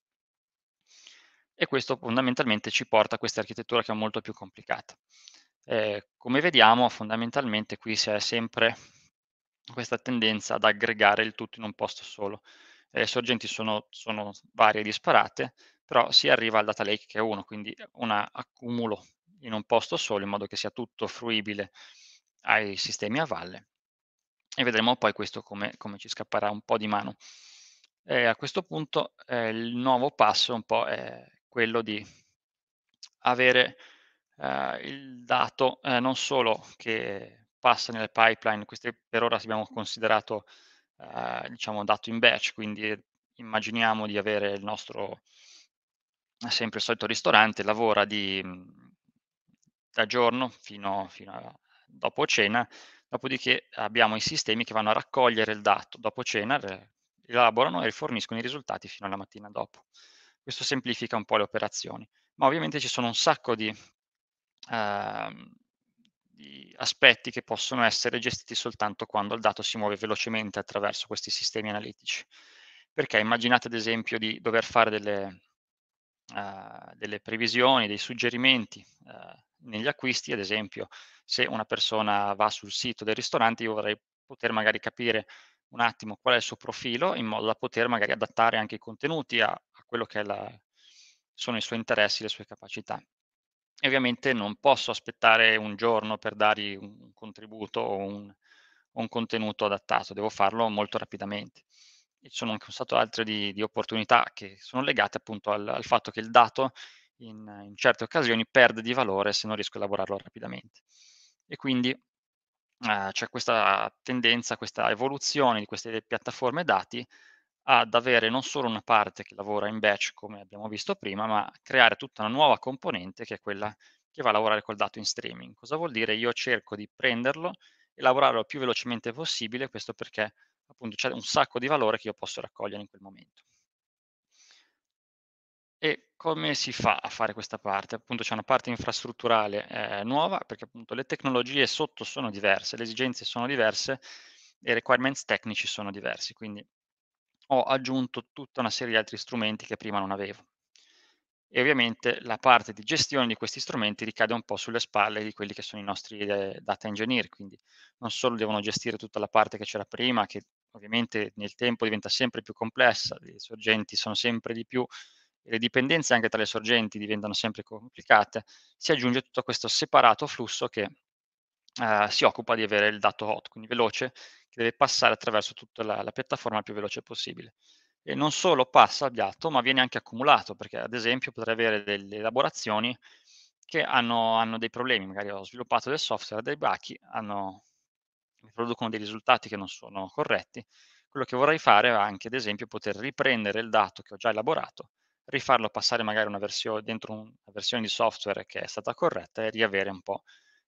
E questo fondamentalmente ci porta a questa architettura che è molto più complicata. Eh, come vediamo, fondamentalmente qui si è sempre questa tendenza ad aggregare il tutto in un posto solo. Eh, sorgenti sono, sono varie e disparate, però si arriva al data lake che è uno, quindi un accumulo in un posto solo in modo che sia tutto fruibile ai sistemi a valle e vedremo poi questo come, come ci scapperà un po' di mano. E a questo punto eh, il nuovo passo un po' è quello di avere eh, il dato eh, non solo che passa nel pipeline, queste per ora abbiamo considerato eh, diciamo dato in batch, quindi immaginiamo di avere il nostro sempre il solito ristorante, lavora di, mhmm, da giorno fino, fino a dopo cena, dopodiché abbiamo i sistemi che vanno a raccogliere il dato dopo cena, eh, elaborano e forniscono i risultati fino alla mattina dopo. Questo semplifica un po' le operazioni, ma ovviamente ci sono un sacco di, uh, di aspetti che possono essere gestiti soltanto quando il dato si muove velocemente attraverso questi sistemi analitici. Perché immaginate ad esempio di dover fare delle, uh, delle previsioni, dei suggerimenti uh, negli acquisti, ad esempio se una persona va sul sito del ristorante io vorrei poter magari capire un attimo qual è il suo profilo in modo da poter magari adattare anche i contenuti a, a quello che la, sono i suoi interessi, le sue capacità. E ovviamente non posso aspettare un giorno per dargli un contributo o un, un contenuto adattato, devo farlo molto rapidamente ci sono anche un sacco altre di, di, opportunità che sono legate appunto al, al fatto che il dato in, in, certe occasioni perde di valore se non riesco a elaborarlo rapidamente. E quindi eh, c'è questa tendenza, questa evoluzione di queste piattaforme dati ad avere non solo una parte che lavora in batch come abbiamo visto prima, ma creare tutta una nuova componente che è quella che va a lavorare col dato in streaming. Cosa vuol dire? Io cerco di prenderlo e lavorarlo il più velocemente possibile, questo perché appunto c'è un sacco di valore che io posso raccogliere in quel momento. E come si fa a fare questa parte? Appunto c'è una parte infrastrutturale eh, nuova, perché appunto le tecnologie sotto sono diverse, le esigenze sono diverse i requirements tecnici sono diversi, quindi ho aggiunto tutta una serie di altri strumenti che prima non avevo. E ovviamente la parte di gestione di questi strumenti ricade un po' sulle spalle di quelli che sono i nostri eh, data engineer, quindi non solo devono gestire tutta la parte che c'era prima, che ovviamente nel tempo diventa sempre più complessa, le sorgenti sono sempre di più, le dipendenze anche tra le sorgenti diventano sempre complicate, si aggiunge tutto questo separato flusso che eh, si occupa di avere il dato hot, quindi veloce, che deve passare attraverso tutta la, la piattaforma il più veloce possibile. E non solo passa a dato, ma viene anche accumulato, perché ad esempio potrei avere delle elaborazioni che hanno, hanno dei problemi, magari ho sviluppato del software, dei bachi, hanno producono dei risultati che non sono corretti, quello che vorrei fare è anche, ad esempio, poter riprendere il dato che ho già elaborato, rifarlo passare magari versione, dentro una versione di software che è stata corretta e riavere un po'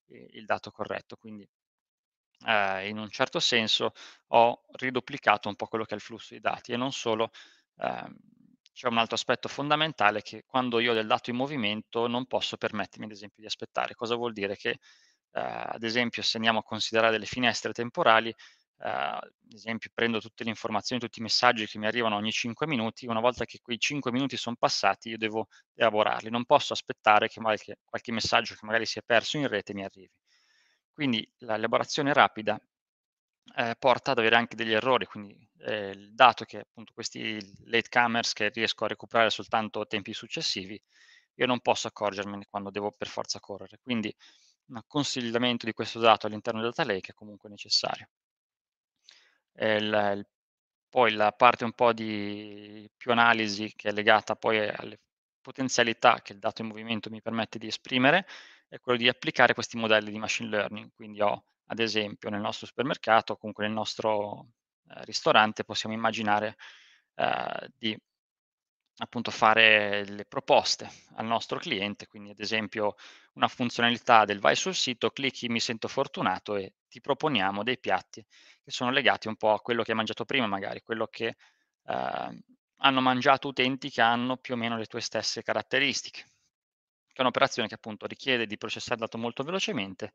il dato corretto. Quindi eh, in un certo senso ho riduplicato un po' quello che è il flusso di dati e non solo eh, c'è un altro aspetto fondamentale che quando io ho del dato in movimento non posso permettermi ad esempio di aspettare. Cosa vuol dire? Che Ehm, ad esempio se andiamo a considerare delle finestre temporali, ehm, ad esempio prendo tutte le informazioni, tutti i messaggi che mi arrivano ogni 5 minuti, una volta che quei 5 minuti sono passati io devo elaborarli, non posso aspettare che qualche, qualche messaggio che magari si è perso in rete mi arrivi. Quindi l'elaborazione rapida eh, porta ad avere anche degli errori, quindi eh, il dato che appunto questi latecomers che riesco a recuperare soltanto tempi successivi, io non posso accorgermene quando devo per forza correre. Quindi un consolidamento di questo dato all'interno del data lake è comunque necessario. Il, il, poi la parte un po' di più analisi che è legata poi alle potenzialità che il dato in movimento mi permette di esprimere è quello di applicare questi modelli di machine learning. Quindi ho, ad esempio, nel nostro supermercato, comunque nel nostro eh, ristorante, possiamo immaginare eh, di appunto fare le proposte al nostro cliente, quindi ad esempio una funzionalità del vai sul sito, clicchi mi sento fortunato e ti proponiamo dei piatti che sono legati un po' a quello che hai mangiato prima magari, quello che eh, hanno mangiato utenti che hanno più o meno le tue stesse caratteristiche. Che è un'operazione che appunto richiede di processare il dato molto velocemente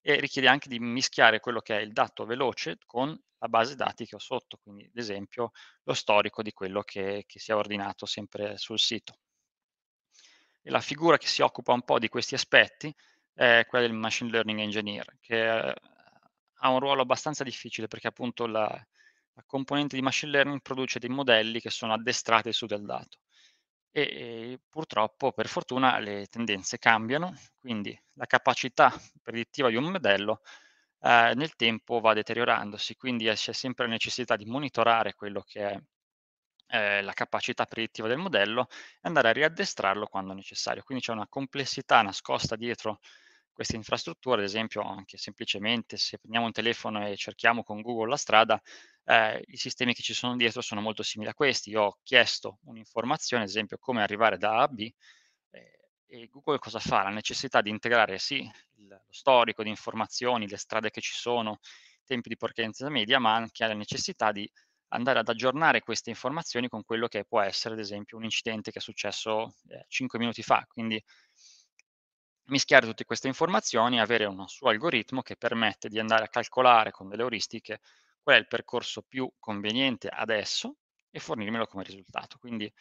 e richiede anche di mischiare quello che è il dato veloce con la base dati che ho sotto, quindi ad esempio lo storico di quello che, che si è ordinato sempre sul sito e la figura che si occupa un po' di questi aspetti è quella del machine learning engineer, che eh, ha un ruolo abbastanza difficile perché appunto la, la componente di machine learning produce dei modelli che sono addestrati su del dato. E, e purtroppo, per fortuna, le tendenze cambiano, quindi la capacità predittiva di un modello eh, nel tempo va deteriorandosi, quindi c'è sempre la necessità di monitorare quello che è eh, la capacità predittiva del modello e andare a riaddestrarlo quando necessario. Quindi c'è una complessità nascosta dietro questa infrastruttura, ad esempio anche semplicemente se prendiamo un telefono e cerchiamo con Google la strada, eh, i sistemi che ci sono dietro sono molto simili a questi. Io ho chiesto un'informazione, ad esempio come arrivare da A a B, eh, e Google cosa fa? La necessità di integrare sì il, lo storico di informazioni, le strade che ci sono, i tempi di partenza media, ma anche la necessità di andare ad aggiornare queste informazioni con quello che può essere, ad esempio, un incidente che è successo eh, 5 minuti fa. Quindi mischiare tutte queste informazioni e avere un suo algoritmo che permette di andare a calcolare con delle euristiche qual è il percorso più conveniente adesso e fornirmelo come risultato. Quindi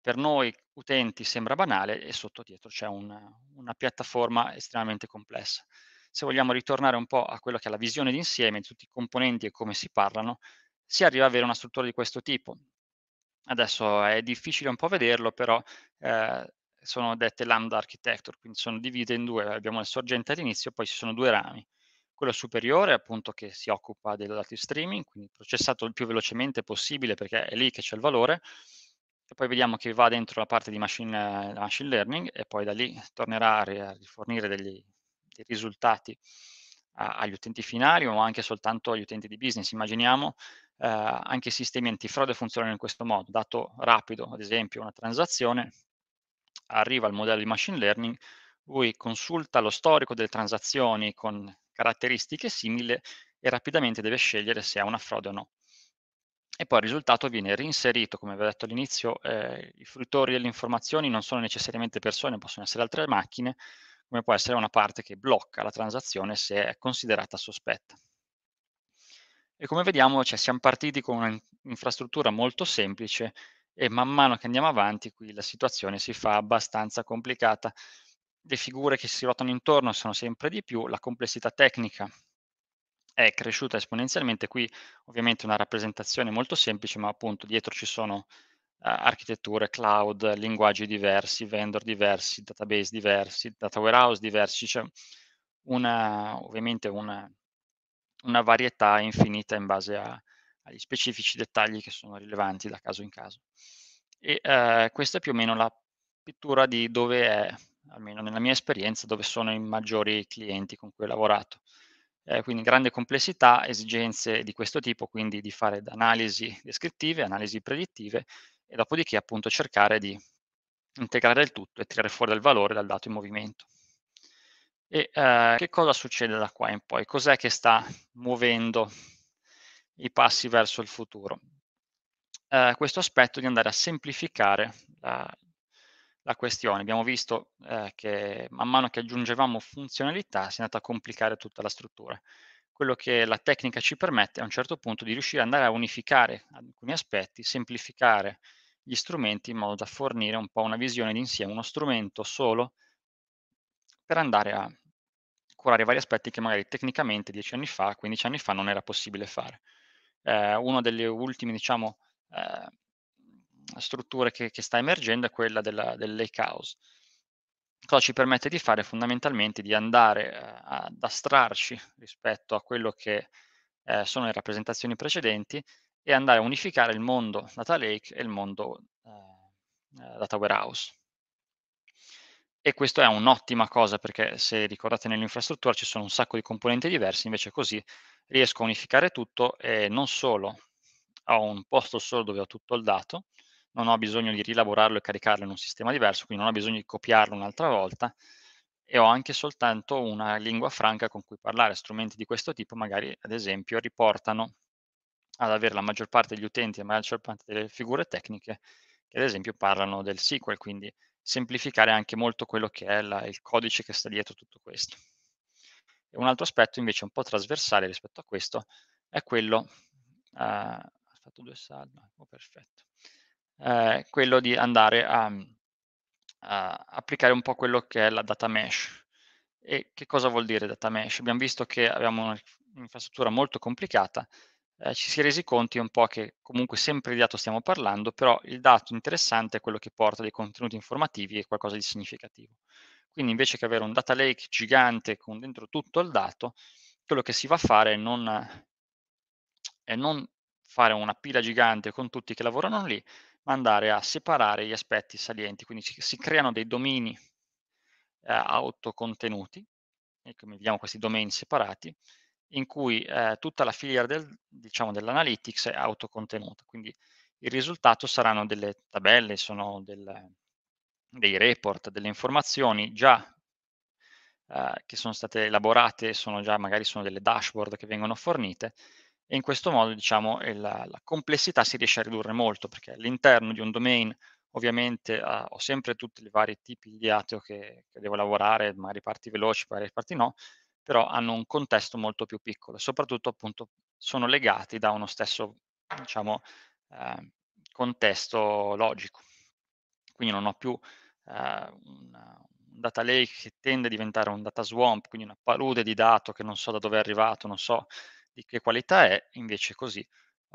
per noi utenti sembra banale e sotto dietro c'è una, una piattaforma estremamente complessa. Se vogliamo ritornare un po' a quella che è la visione d'insieme di tutti i componenti e come si parlano, si arriva ad avere una struttura di questo tipo. Adesso è difficile un po' vederlo, però eh, sono dette lambda architecture, quindi sono divise in due, abbiamo il sorgente all'inizio, poi ci sono due rami. Quello superiore, appunto, che si occupa del data streaming, quindi processato il più velocemente possibile perché è lì che c'è il valore, e poi vediamo che va dentro la parte di machine, machine learning e poi da lì tornerà a rifornire degli, dei risultati a, agli utenti finali o anche soltanto agli utenti di business. Immaginiamo Ehm, anche i sistemi antifrode funzionano in questo modo, dato rapido, ad esempio una transazione, arriva il modello di machine learning, lui consulta lo storico delle transazioni con caratteristiche simili e rapidamente deve scegliere se è una frode o no. E poi il risultato viene reinserito, come vi ho detto all'inizio, eh, i fruttori delle informazioni non sono necessariamente persone, possono essere altre macchine, come può essere una parte che blocca la transazione se è considerata sospetta. E come vediamo, cioè, siamo partiti con un'infrastruttura molto semplice e man mano che andiamo avanti qui la situazione si fa abbastanza complicata. Le figure che si ruotano intorno sono sempre di più, la complessità tecnica è cresciuta esponenzialmente, qui ovviamente una rappresentazione molto semplice, ma appunto dietro ci sono Uh, architetture, cloud, linguaggi diversi, vendor diversi, database diversi, data warehouse diversi, c'è cioè ovviamente una una varietà infinita in base a, agli specifici dettagli che sono rilevanti da caso in caso. E eh, questa è più o meno la pittura di dove è, almeno nella mia esperienza, dove sono i maggiori clienti con cui ho lavorato. Eh, quindi grande complessità, esigenze di questo tipo, quindi di fare analisi descrittive, analisi predittive e dopodiché appunto cercare di integrare il tutto e tirare fuori del valore dal dato in movimento. E eh, che cosa succede da qua in poi? Cos'è che sta muovendo i passi verso il futuro? Eh, questo aspetto di andare a semplificare la, la questione. Abbiamo visto eh, che man mano che aggiungevamo funzionalità si è andata a complicare tutta la struttura. Quello che la tecnica ci permette a un certo punto di riuscire ad andare a unificare alcuni aspetti, semplificare gli strumenti in modo da fornire un po' una visione d'insieme, uno strumento solo per andare a curare vari aspetti che magari tecnicamente 10 anni fa, 15 anni fa non era possibile fare. Eh, una delle ultime, diciamo, eh, strutture che, che, sta emergendo è quella della, del lake house. Cosa ci permette di fare fondamentalmente di andare eh, ad astrarci rispetto a quello che eh, sono le rappresentazioni precedenti e andare a unificare il mondo data lake e il mondo eh, eh, data warehouse e questo è un'ottima cosa perché se ricordate nell'infrastruttura ci sono un sacco di componenti diversi, invece così riesco a unificare tutto e non solo ho un posto solo dove ho tutto il dato, non ho bisogno di rilaborarlo e caricarlo in un sistema diverso, quindi non ho bisogno di copiarlo un'altra volta e ho anche soltanto una lingua franca con cui parlare. Strumenti di questo tipo magari, ad esempio, riportano ad avere la maggior parte degli utenti e la maggior parte delle figure tecniche che ad esempio parlano del SQL, quindi semplificare anche molto quello che è la, il codice che sta dietro tutto questo. E un altro aspetto invece un po' trasversale rispetto a questo è quello, eh, fatto due saldi, oh, perfetto, eh, quello di andare a, mm, a, applicare un po' quello che è la data mesh. E che cosa vuol dire data mesh? Abbiamo visto che abbiamo un'infrastruttura molto complicata eh, ci si è resi conto un po' che comunque sempre di dato stiamo parlando, però il dato interessante è quello che porta dei contenuti informativi e qualcosa di significativo. Quindi invece che avere un data lake gigante con dentro tutto il dato, quello che si va a fare è non, è non fare una pila gigante con tutti che lavorano lì, ma andare a separare gli aspetti salienti. Quindi ci, si creano dei domini eh, autocontenuti, e vediamo questi domain separati, in cui eh, tutta la filiera del, diciamo, dell'analytics è autocontenuta. Quindi il risultato saranno delle tabelle, sono del, dei report, delle informazioni già eh, che sono state elaborate, sono già, magari sono delle dashboard che vengono fornite e in questo modo diciamo, la, la, complessità si riesce a ridurre molto perché all'interno di un domain ovviamente eh, ho sempre tutti i vari tipi di ateo che, che devo lavorare, magari parti veloci, magari parti no, però hanno un contesto molto più piccolo e soprattutto appunto sono legati da uno stesso diciamo, eh, contesto logico. Quindi non ho più eh, un, un data lake che tende a diventare un data swamp, quindi una palude di dato che non so da dove è arrivato, non so di che qualità è, invece così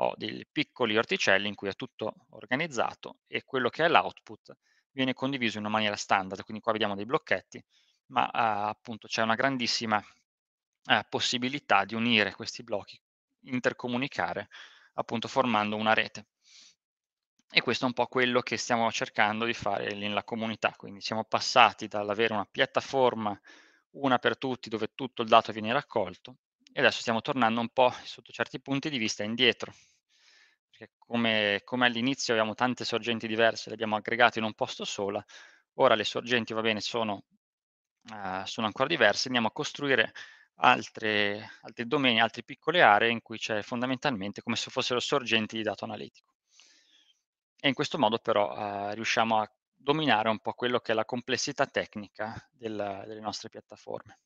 ho dei piccoli orticelli in cui è tutto organizzato e quello che è l'output viene condiviso in una maniera standard, quindi qua vediamo dei blocchetti, ma eh, appunto c'è una grandissima eh, possibilità di unire questi blocchi, intercomunicare, appunto formando una rete. E questo è un po' quello che stiamo cercando di fare nella comunità, quindi siamo passati dall'avere una piattaforma, una per tutti, dove tutto il dato viene raccolto, e adesso stiamo tornando un po' sotto certi punti di vista indietro, perché come, come all'inizio avevamo tante sorgenti diverse, le abbiamo aggregate in un posto sola, ora le sorgenti, va bene, sono, uh, sono ancora diverse, andiamo a costruire altre, altri domeni, altre piccole aree in cui c'è fondamentalmente come se fossero sorgenti di dato analitico. E in questo modo però eh, riusciamo a dominare un po' quello che è la complessità tecnica del, delle nostre piattaforme.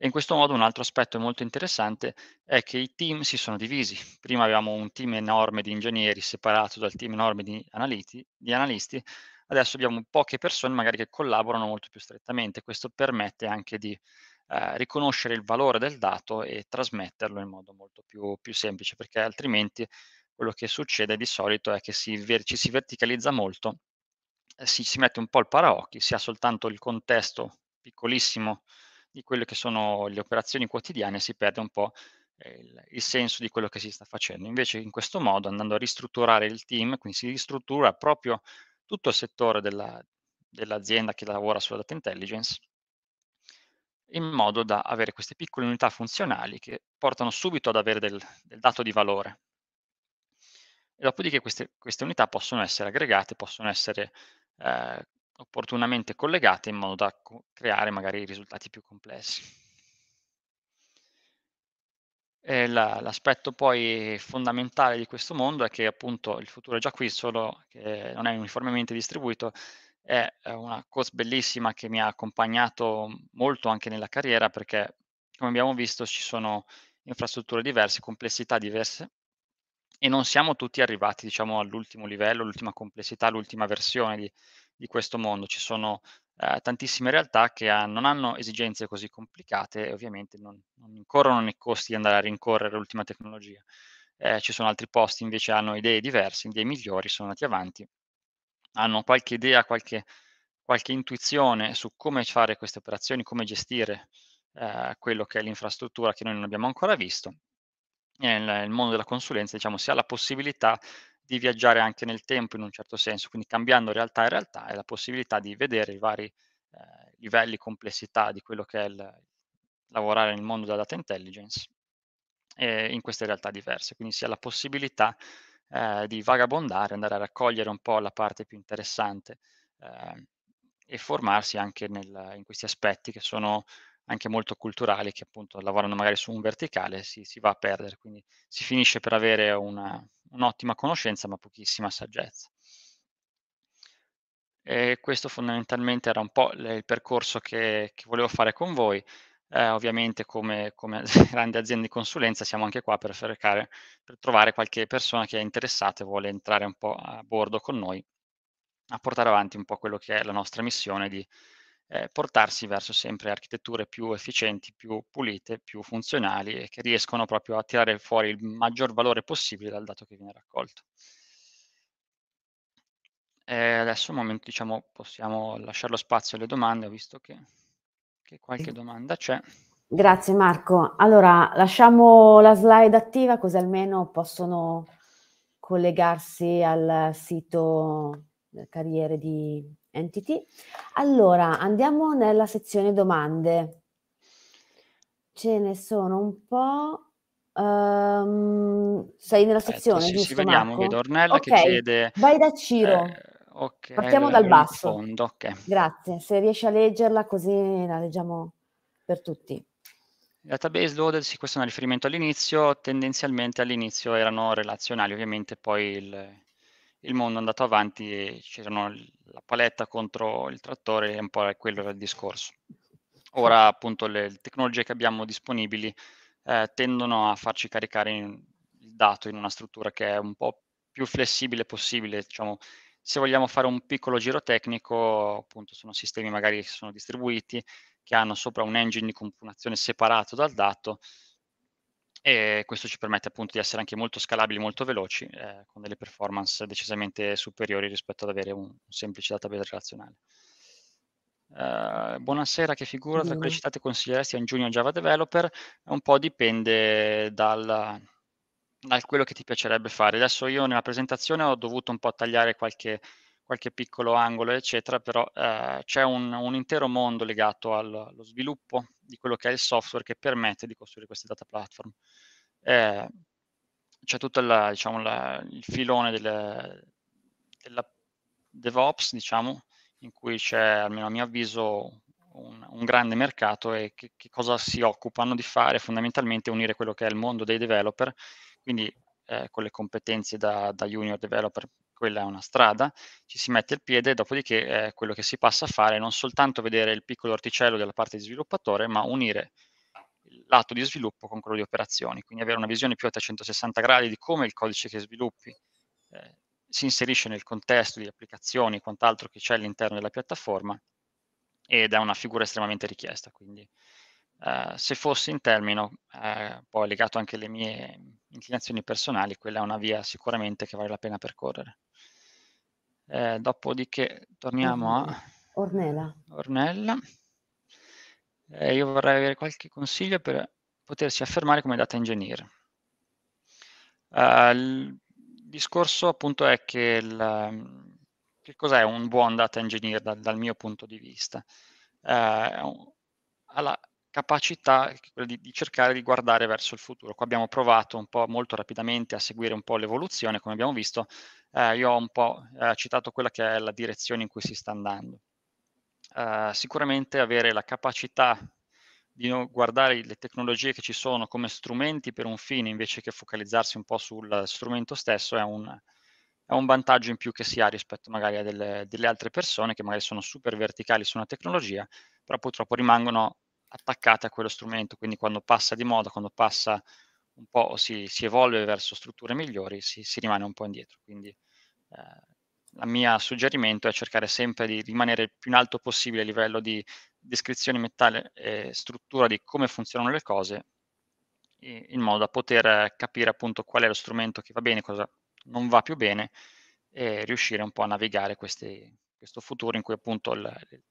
E in questo modo un altro aspetto molto interessante è che i team si sono divisi. Prima avevamo un team enorme di ingegneri separato dal team enorme di, analiti, di analisti, adesso abbiamo poche persone magari che collaborano molto più strettamente. Questo permette anche di eh, riconoscere il valore del dato e trasmetterlo in modo molto più, più semplice, perché altrimenti quello che succede di solito è che si ver- ci si verticalizza molto, eh, si, si, mette un po' il paraocchi, si ha soltanto il contesto piccolissimo di quelle che sono le operazioni quotidiane e si perde un po' eh, il, il, senso di quello che si sta facendo. Invece in questo modo, andando a ristrutturare il team, quindi si ristruttura proprio tutto il settore della, dell'azienda che lavora sulla data intelligence, in modo da avere queste piccole unità funzionali che portano subito ad avere del, del dato di valore. E dopodiché queste, queste, unità possono essere aggregate, possono essere eh, opportunamente collegate in modo da co- creare magari risultati più complessi. La, l'aspetto poi fondamentale di questo mondo è che appunto il futuro è già qui, solo che non è uniformemente distribuito è una coach bellissima che mi ha accompagnato molto anche nella carriera perché, come abbiamo visto, ci sono infrastrutture diverse, complessità diverse e non siamo tutti arrivati diciamo, all'ultimo livello, all'ultima complessità, all'ultima versione di, di questo mondo. Ci sono eh, tantissime realtà che ha, non hanno esigenze così complicate e ovviamente non, non, incorrono nei costi di andare a rincorrere l'ultima tecnologia. Eh, ci sono altri posti invece hanno idee diverse, idee migliori, sono andati avanti hanno qualche idea, qualche, qualche intuizione su come fare queste operazioni, come gestire eh, quello che è l'infrastruttura che noi non abbiamo ancora visto, nel, nel mondo della consulenza diciamo, si ha la possibilità di viaggiare anche nel tempo in un certo senso, quindi cambiando realtà e realtà e la possibilità di vedere i vari eh, livelli, complessità di quello che è il, lavorare nel mondo della data intelligence eh, in queste realtà diverse, quindi si ha la possibilità eh, di vagabondare, andare a raccogliere un po' la parte più interessante eh, e formarsi anche nel, in questi aspetti che sono anche molto culturali, che appunto lavorano magari su un verticale, si, si va a perdere, quindi si finisce per avere una, un'ottima conoscenza ma pochissima saggezza. E questo fondamentalmente era un po' il percorso che, che volevo fare con voi. Eh, ovviamente come, come grande azienda di consulenza siamo anche qua per, cercare, per trovare qualche persona che è interessata e vuole entrare un po' a bordo con noi a portare avanti un po' quello che è la nostra missione di eh, portarsi verso sempre architetture più efficienti, più pulite, più funzionali e che riescono proprio a tirare fuori il maggior valore possibile dal dato che viene raccolto. Eh, adesso un momento diciamo, possiamo lasciare lo spazio alle domande, ho visto che che qualche domanda c'è. Grazie Marco. Allora, lasciamo la slide attiva così almeno possono collegarsi al sito carriere di Entity. Allora, andiamo nella sezione domande. Ce ne sono un po'. Um, sei nella certo, sezione, Perfetto, sì, giusto, sì, vediamo Marco? Guido Ornella okay. che chiede... Vai da Ciro. Eh, Ok. Partiamo dal basso. Fondo, okay. Grazie. Se riesci a leggerla così la leggiamo per tutti. Database loader, sì, questo è un riferimento all'inizio, tendenzialmente all'inizio erano relazionali, ovviamente poi il, il mondo è andato avanti e c'erano la paletta contro il trattore e un po' quello era il discorso. Ora appunto le, le tecnologie che abbiamo disponibili eh, tendono a farci caricare in, il dato in una struttura che è un po' più flessibile possibile, diciamo se vogliamo fare un piccolo giro tecnico, appunto sono sistemi magari che sono distribuiti, che hanno sopra un engine di compunazione separato dal dato e questo ci permette appunto di essere anche molto scalabili, molto veloci, eh, con delle performance decisamente superiori rispetto ad avere un, un semplice database relazionale. Uh, buonasera, che figura tra quelle citate consiglieresti a un junior Java developer? Un po' dipende dal, a quello che ti piacerebbe fare. Adesso io nella presentazione ho dovuto un po' tagliare qualche, qualche piccolo angolo, eccetera, però eh, c'è un, un, intero mondo legato allo, allo sviluppo di quello che è il software che permette di costruire queste data platform. Eh, c'è tutto la, diciamo, la, il filone delle, della DevOps, diciamo, in cui c'è, almeno a mio avviso, un, un grande mercato e che, che cosa si occupano di fare fondamentalmente unire quello che è il mondo dei developer quindi eh, con le competenze da, da, junior developer quella è una strada, ci si mette il piede, dopodiché eh, quello che si passa a fare è non soltanto vedere il piccolo orticello della parte di sviluppatore, ma unire il lato di sviluppo con quello di operazioni, quindi avere una visione più a 360 gradi di come il codice che sviluppi eh, si inserisce nel contesto di applicazioni e quant'altro che c'è all'interno della piattaforma ed è una figura estremamente richiesta, quindi eh, se fossi in termino, uh, poi legato anche alle mie inclinazioni personali, quella è una via sicuramente che vale la pena percorrere. Uh, dopodiché torniamo a Ornella. Ornella. io vorrei avere qualche consiglio per potersi affermare come data engineer. il discorso appunto è che, il, che cos'è un buon data engineer dal, dal mio punto di vista? Alla, capacità di, di, cercare di guardare verso il futuro. Qua abbiamo provato un po' molto rapidamente a seguire un po' l'evoluzione, come abbiamo visto, eh, io ho un po' eh, citato quella che è la direzione in cui si sta andando. Eh, sicuramente avere la capacità di guardare le tecnologie che ci sono come strumenti per un fine invece che focalizzarsi un po' sul strumento stesso è un, è un vantaggio in più che si ha rispetto magari a delle, delle altre persone che magari sono super verticali su una tecnologia, però purtroppo rimangono attaccate a quello strumento, quindi quando passa di moda, quando passa un po', si, si evolve verso strutture migliori, si, si, rimane un po' indietro. Quindi eh, il mio suggerimento è cercare sempre di rimanere il più in alto possibile a livello di descrizione mentale e struttura di come funzionano le cose, in modo da poter capire appunto qual è lo strumento che va bene, cosa non va più bene, e riuscire un po' a navigare questi, questo futuro in cui appunto le, le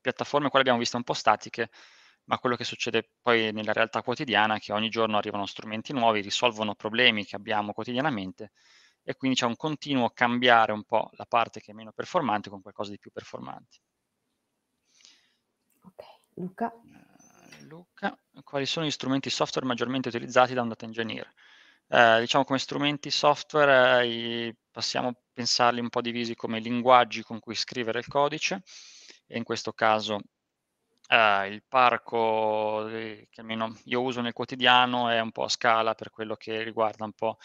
piattaforme, quelle abbiamo visto un po' statiche, ma quello che succede poi nella realtà quotidiana è che ogni giorno arrivano strumenti nuovi, risolvono problemi che abbiamo quotidianamente e quindi c'è un continuo cambiare un po' la parte che è meno performante con qualcosa di più performante. Ok, Luca. Eh, Luca, quali sono gli strumenti software maggiormente utilizzati da un data engineer? Eh, diciamo come strumenti software eh, possiamo pensarli un po' divisi come linguaggi con cui scrivere il codice e in questo caso Uh, il parco eh, che almeno io uso nel quotidiano è un po' a scala per quello che riguarda un po'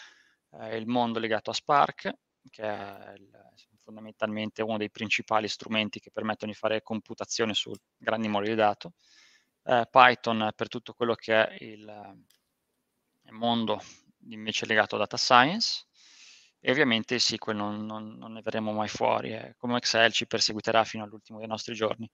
eh, il mondo legato a Spark, che è il, fondamentalmente uno dei principali strumenti che permettono di fare computazione su grandi mole di dato. Uh, Python per tutto quello che è il, il, mondo invece legato a data science. E ovviamente SQL non, non, non ne verremo mai fuori, eh. come Excel ci perseguiterà fino all'ultimo dei nostri giorni.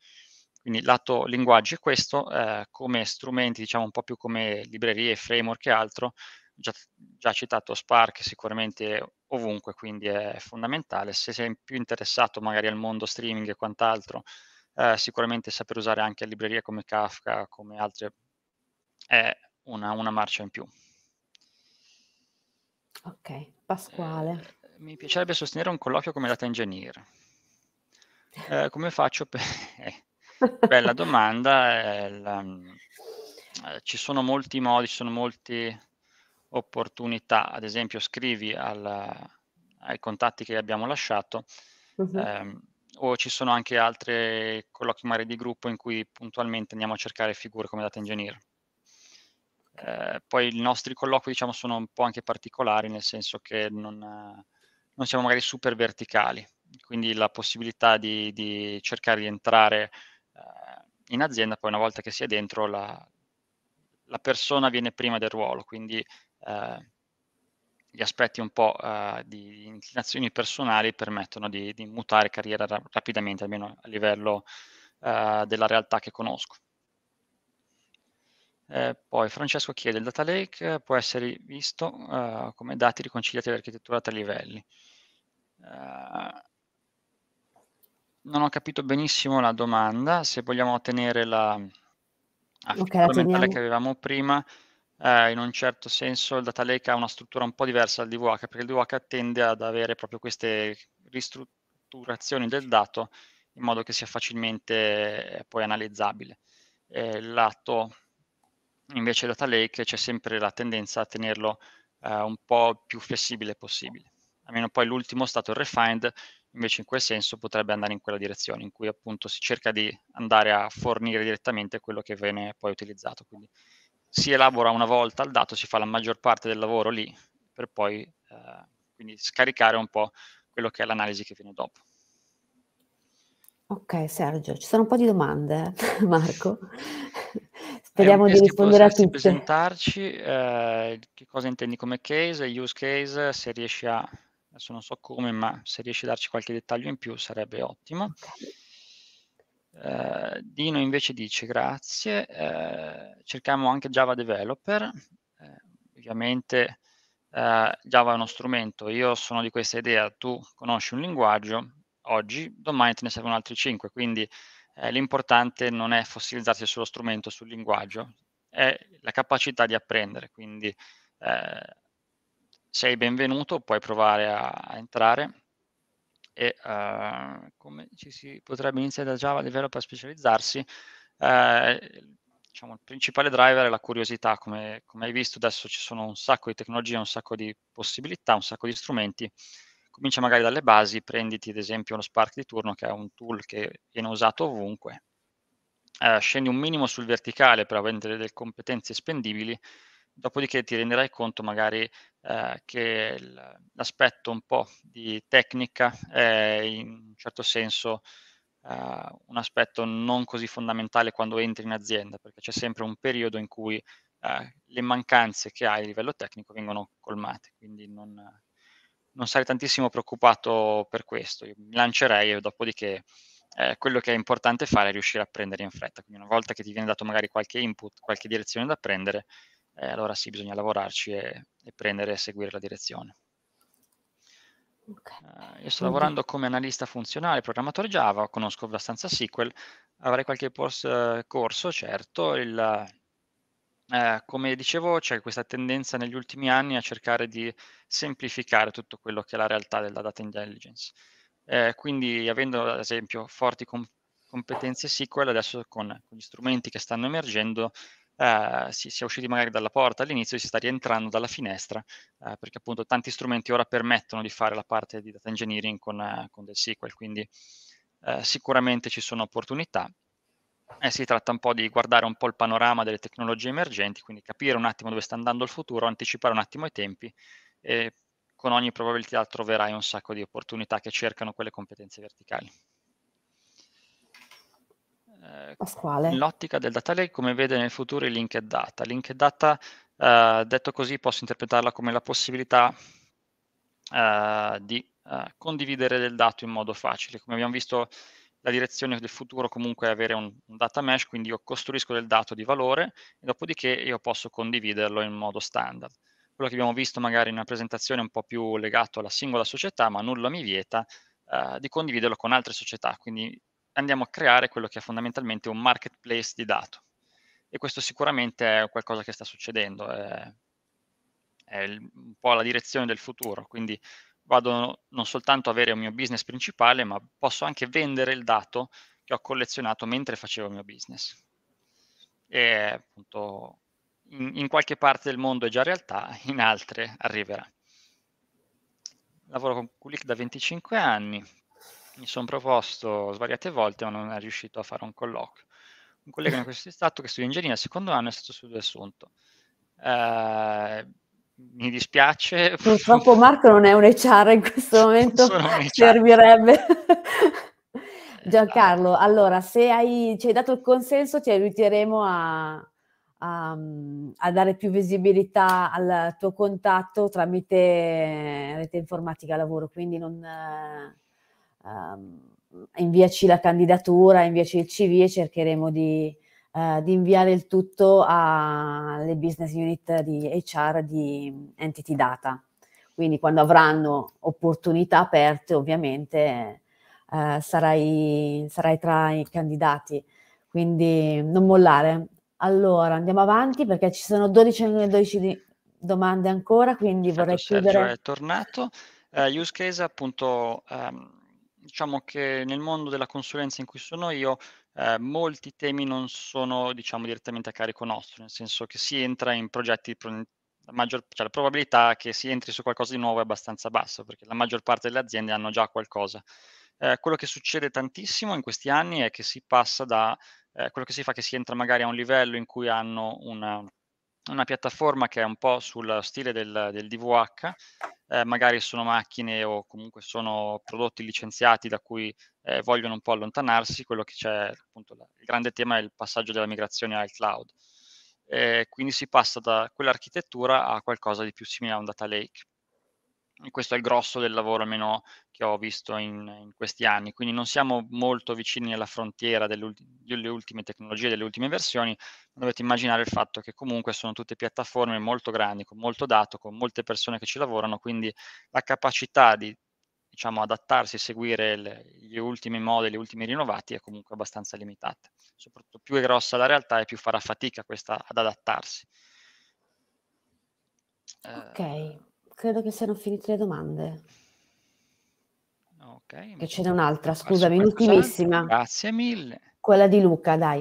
Quindi lato linguaggio è questo, eh, come strumenti, diciamo un po' più come librerie, framework e altro, già, già citato Spark sicuramente ovunque, quindi è fondamentale. Se sei più interessato magari al mondo streaming e quant'altro, eh, sicuramente saper usare anche librerie come Kafka, come altre, è una, una marcia in più. Ok, Pasquale. Eh, mi piacerebbe sostenere un colloquio come data engineer. Eh, come faccio per... Eh, Bella domanda. Il, eh, eh, ci sono molti modi, ci sono molte opportunità. Ad esempio, scrivi al, ai contatti che abbiamo lasciato. Uh-huh. Eh, o ci sono anche altri colloqui magari di gruppo in cui puntualmente andiamo a cercare figure come data engineer. Eh, poi i nostri colloqui diciamo sono un po' anche particolari nel senso che non, non siamo magari super verticali, quindi la possibilità di, di cercare di entrare eh, in azienda poi una volta che si è dentro la, la persona viene prima del ruolo, quindi eh, gli aspetti un po' eh, di inclinazioni personali permettono di, di mutare carriera ra- rapidamente, almeno a livello della realtà che conosco. Eh, poi Francesco chiede, il data lake può essere visto uh, come dati riconciliati all'architettura a tre livelli. Uh, non ho capito benissimo la domanda, se vogliamo tenere la okay, fondamentale che avevamo prima, eh, in un certo senso il data lake ha una struttura un po' diversa dal DVH, perché il DVH tende ad avere proprio queste ristrutturazioni del dato in modo che sia facilmente eh, poi analizzabile. Eh, lato invece data lake c'è sempre la tendenza a tenerlo eh, un po' più flessibile possibile. Almeno poi l'ultimo stato, il refined, invece in quel senso potrebbe andare in quella direzione, in cui appunto si cerca di andare a fornire direttamente quello che viene poi utilizzato. Quindi si elabora una volta il dato, si fa la maggior parte del lavoro lì, per poi eh, quindi scaricare un po' quello che è l'analisi che viene dopo. Ok Sergio, ci sono un po' di domande, eh? Marco. Speriamo di rispondere a tutte. presentarci eh, che cosa intendi come case, use case, se riesci a adesso non so come, ma se riesci a darci qualche dettaglio in più sarebbe ottimo. Eh, Dino invece dice grazie, eh, cerchiamo anche Java Developer, eh, ovviamente eh, Java è uno strumento, io sono di questa idea, tu conosci un linguaggio, oggi, domani te ne servono altri 5, quindi eh, l'importante non è fossilizzarsi sullo strumento, sul linguaggio, è la capacità di apprendere, quindi eh, sei benvenuto, puoi provare a, a entrare e uh, come ci si potrebbe iniziare da Java Developer a specializzarsi, uh, diciamo, il principale driver è la curiosità, come, come, hai visto adesso ci sono un sacco di tecnologie, un sacco di possibilità, un sacco di strumenti, comincia magari dalle basi, prenditi ad esempio uno Spark di turno che è un tool che viene usato ovunque, uh, scendi un minimo sul verticale per avere delle competenze spendibili dopodiché ti renderai conto magari eh, che l'aspetto un po' di tecnica è in un certo senso eh, un aspetto non così fondamentale quando entri in azienda, perché c'è sempre un periodo in cui eh, le mancanze che hai a livello tecnico vengono colmate, quindi non, non sarei tantissimo preoccupato per questo, Io mi lancerei e dopodiché... Eh, quello che è importante fare è riuscire a prendere in fretta. Quindi una volta che ti viene dato magari qualche input, qualche direzione da prendere, eh, allora sì, bisogna lavorarci e, e prendere e seguire la direzione. Okay. Uh, io sto lavorando come analista funzionale, programmatore Java, conosco abbastanza SQL, avrei qualche post, uh, eh, corso, certo. Il, uh, come dicevo, c'è questa tendenza negli ultimi anni a cercare di semplificare tutto quello che è la realtà della data intelligence. quindi, avendo ad esempio forti com- competenze SQL, adesso con, con gli strumenti che stanno emergendo, eh, si, si, è usciti magari dalla porta all'inizio e si sta rientrando dalla finestra, eh, perché appunto tanti strumenti ora permettono di fare la parte di data engineering con, eh, con del SQL, quindi eh, sicuramente ci sono opportunità. E si tratta un po' di guardare un po' il panorama delle tecnologie emergenti, quindi capire un attimo dove sta andando il futuro, anticipare un attimo i tempi e con ogni probabilità troverai un sacco di opportunità che cercano quelle competenze verticali. Pasquale. L'ottica del data lake, come vede nel futuro il linked data? Linked data, eh, detto così, posso interpretarla come la possibilità eh, di eh, condividere del dato in modo facile. Come abbiamo visto, la direzione del futuro comunque è avere un, un, data mesh, quindi io costruisco del dato di valore e dopodiché io posso condividerlo in modo standard. Quello che abbiamo visto magari in una presentazione un po' più legato alla singola società, ma nulla mi vieta eh, di condividerlo con altre società, quindi andiamo a creare quello che è fondamentalmente un marketplace di dato. E questo sicuramente è qualcosa che sta succedendo, è, è un po' la direzione del futuro, quindi vado non soltanto a avere il mio business principale, ma posso anche vendere il dato che ho collezionato mentre facevo il mio business. E appunto in, in qualche parte del mondo è già realtà, in altre arriverà. Lavoro con Kulik da 25 anni, mi sono proposto svariate volte, ma non è riuscito a fare un colloquio. Un collega mio questo stato che studia ingegneria al secondo anno è stato subassunto. Eh, mi dispiace. Purtroppo Marco non è un HR in questo momento, servirebbe. Eh, Giancarlo, allora se hai, ci hai dato il consenso ti aiuteremo a, a, a dare più visibilità al tuo contatto tramite rete informatica lavoro, quindi non, uh, inviaci la candidatura, inviaci il CV e cercheremo di, uh, di inviare il tutto alle business unit di HR di Entity Data. Quindi quando avranno opportunità aperte ovviamente eh, sarai, sarai tra i candidati. Quindi non mollare. Allora andiamo avanti perché ci sono 12, 12 domande ancora, quindi certo, vorrei Sergio chiudere. Sergio è tornato. Uh, use case appunto um, diciamo che nel mondo della consulenza in cui sono io, eh, molti temi non sono, diciamo, direttamente a carico nostro, nel senso che si entra in progetti, la, maggior, cioè la probabilità che si entri su qualcosa di nuovo è abbastanza bassa, perché la maggior parte delle aziende hanno già qualcosa. Eh, quello che succede tantissimo in questi anni è che si passa da eh, quello che si fa, che si entra magari a un livello in cui hanno una una piattaforma che è un po' sul stile del, del DVH, eh, magari sono macchine o comunque sono prodotti licenziati da cui eh, vogliono un po' allontanarsi, quello che c'è appunto la, il grande tema è il passaggio della migrazione al cloud. Eh, quindi si passa da quell'architettura a qualcosa di più simile a un data lake questo è il grosso del lavoro almeno che ho visto in, in questi anni, quindi non siamo molto vicini alla frontiera delle, delle ultime tecnologie, delle ultime versioni, ma dovete immaginare il fatto che comunque sono tutte piattaforme molto grandi, con molto dato, con molte persone che ci lavorano, quindi la capacità di diciamo, adattarsi e seguire le, gli ultimi modelli, gli ultimi rinnovati è comunque abbastanza limitata. Soprattutto più è grossa la realtà e più farà fatica questa ad adattarsi. Eh, ok, eh, Credo che siano finite le domande. Ok. Che ce n'è un'altra, ah, scusami, l'ultimissima. Grazie mille. Quella di Luca, dai.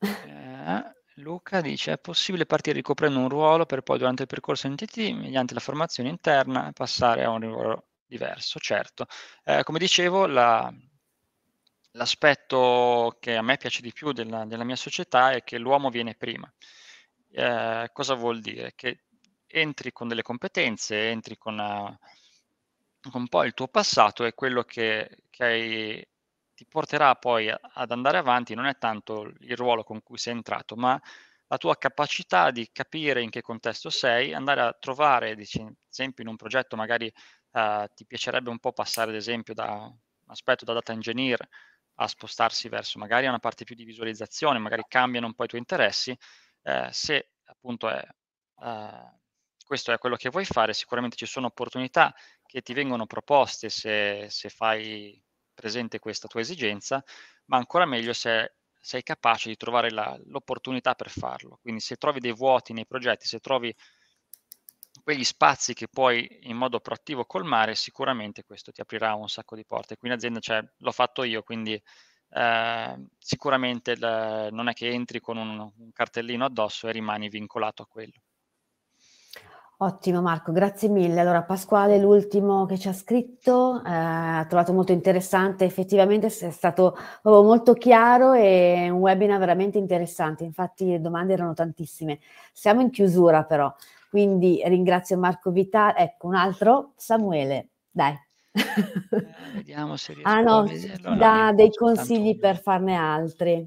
Eh, Luca dice, è possibile partire ricoprendo un ruolo per poi durante il percorso NTT, mediante la formazione interna, passare a un ruolo diverso, certo. Eh, come dicevo, la, l'aspetto che a me piace di più della, della mia società è che l'uomo viene prima. Eh, cosa vuol dire? Che entri con delle competenze, entri con, una, eh, con un po' il tuo passato e quello che, che hai, ti porterà poi ad andare avanti non è tanto il ruolo con cui sei entrato, ma la tua capacità di capire in che contesto sei, andare a trovare, ad esempio in un progetto magari eh, ti piacerebbe un po' passare ad esempio da un aspetto da data engineer a spostarsi verso magari una parte più di visualizzazione, magari cambiano un po' i tuoi interessi, eh, se appunto è, eh, questo è quello che vuoi fare, sicuramente ci sono opportunità che ti vengono proposte se, se fai presente questa tua esigenza, ma ancora meglio se sei capace di trovare la, l'opportunità per farlo. Quindi se trovi dei vuoti nei progetti, se trovi quegli spazi che puoi in modo proattivo colmare, sicuramente questo ti aprirà un sacco di porte. Qui in azienda cioè, l'ho fatto io, quindi eh, sicuramente la, non è che entri con un, un cartellino addosso e rimani vincolato a quello. Ottimo Marco, grazie mille. Allora Pasquale, l'ultimo che ci ha scritto, eh, ha trovato molto interessante, effettivamente è stato molto chiaro e un webinar veramente interessante, infatti le domande erano tantissime. Siamo in chiusura però, quindi ringrazio Marco Vitale, ecco un altro, Samuele, dai. Eh, vediamo se riesco ah, no, a dà dei consigli per farne altri.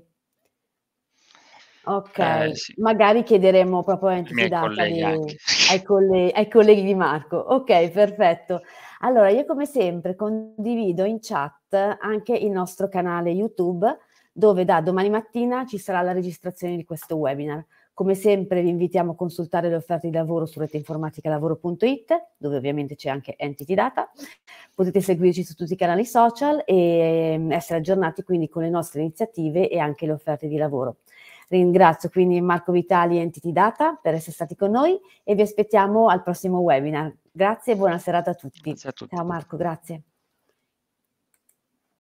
Ok, eh, sì. magari chiederemo proprio a entità. Di... Anche. ai, coll- ai colleghi di Marco. Ok, perfetto. Allora, io come sempre condivido in chat anche il nostro canale YouTube dove da domani mattina ci sarà la registrazione di questo webinar. Come sempre vi invitiamo a consultare le offerte di lavoro su reteinformaticalavoro.it, dove ovviamente c'è anche Entity Data. Potete seguirci su tutti i canali social e mm, essere aggiornati quindi con le nostre iniziative e anche le offerte di lavoro. Ringrazio quindi Marco Vitali e Entity Data per essere stati con noi e vi aspettiamo al prossimo webinar. Grazie e buona serata a tutti. Grazie a tutti. Ciao Marco, grazie.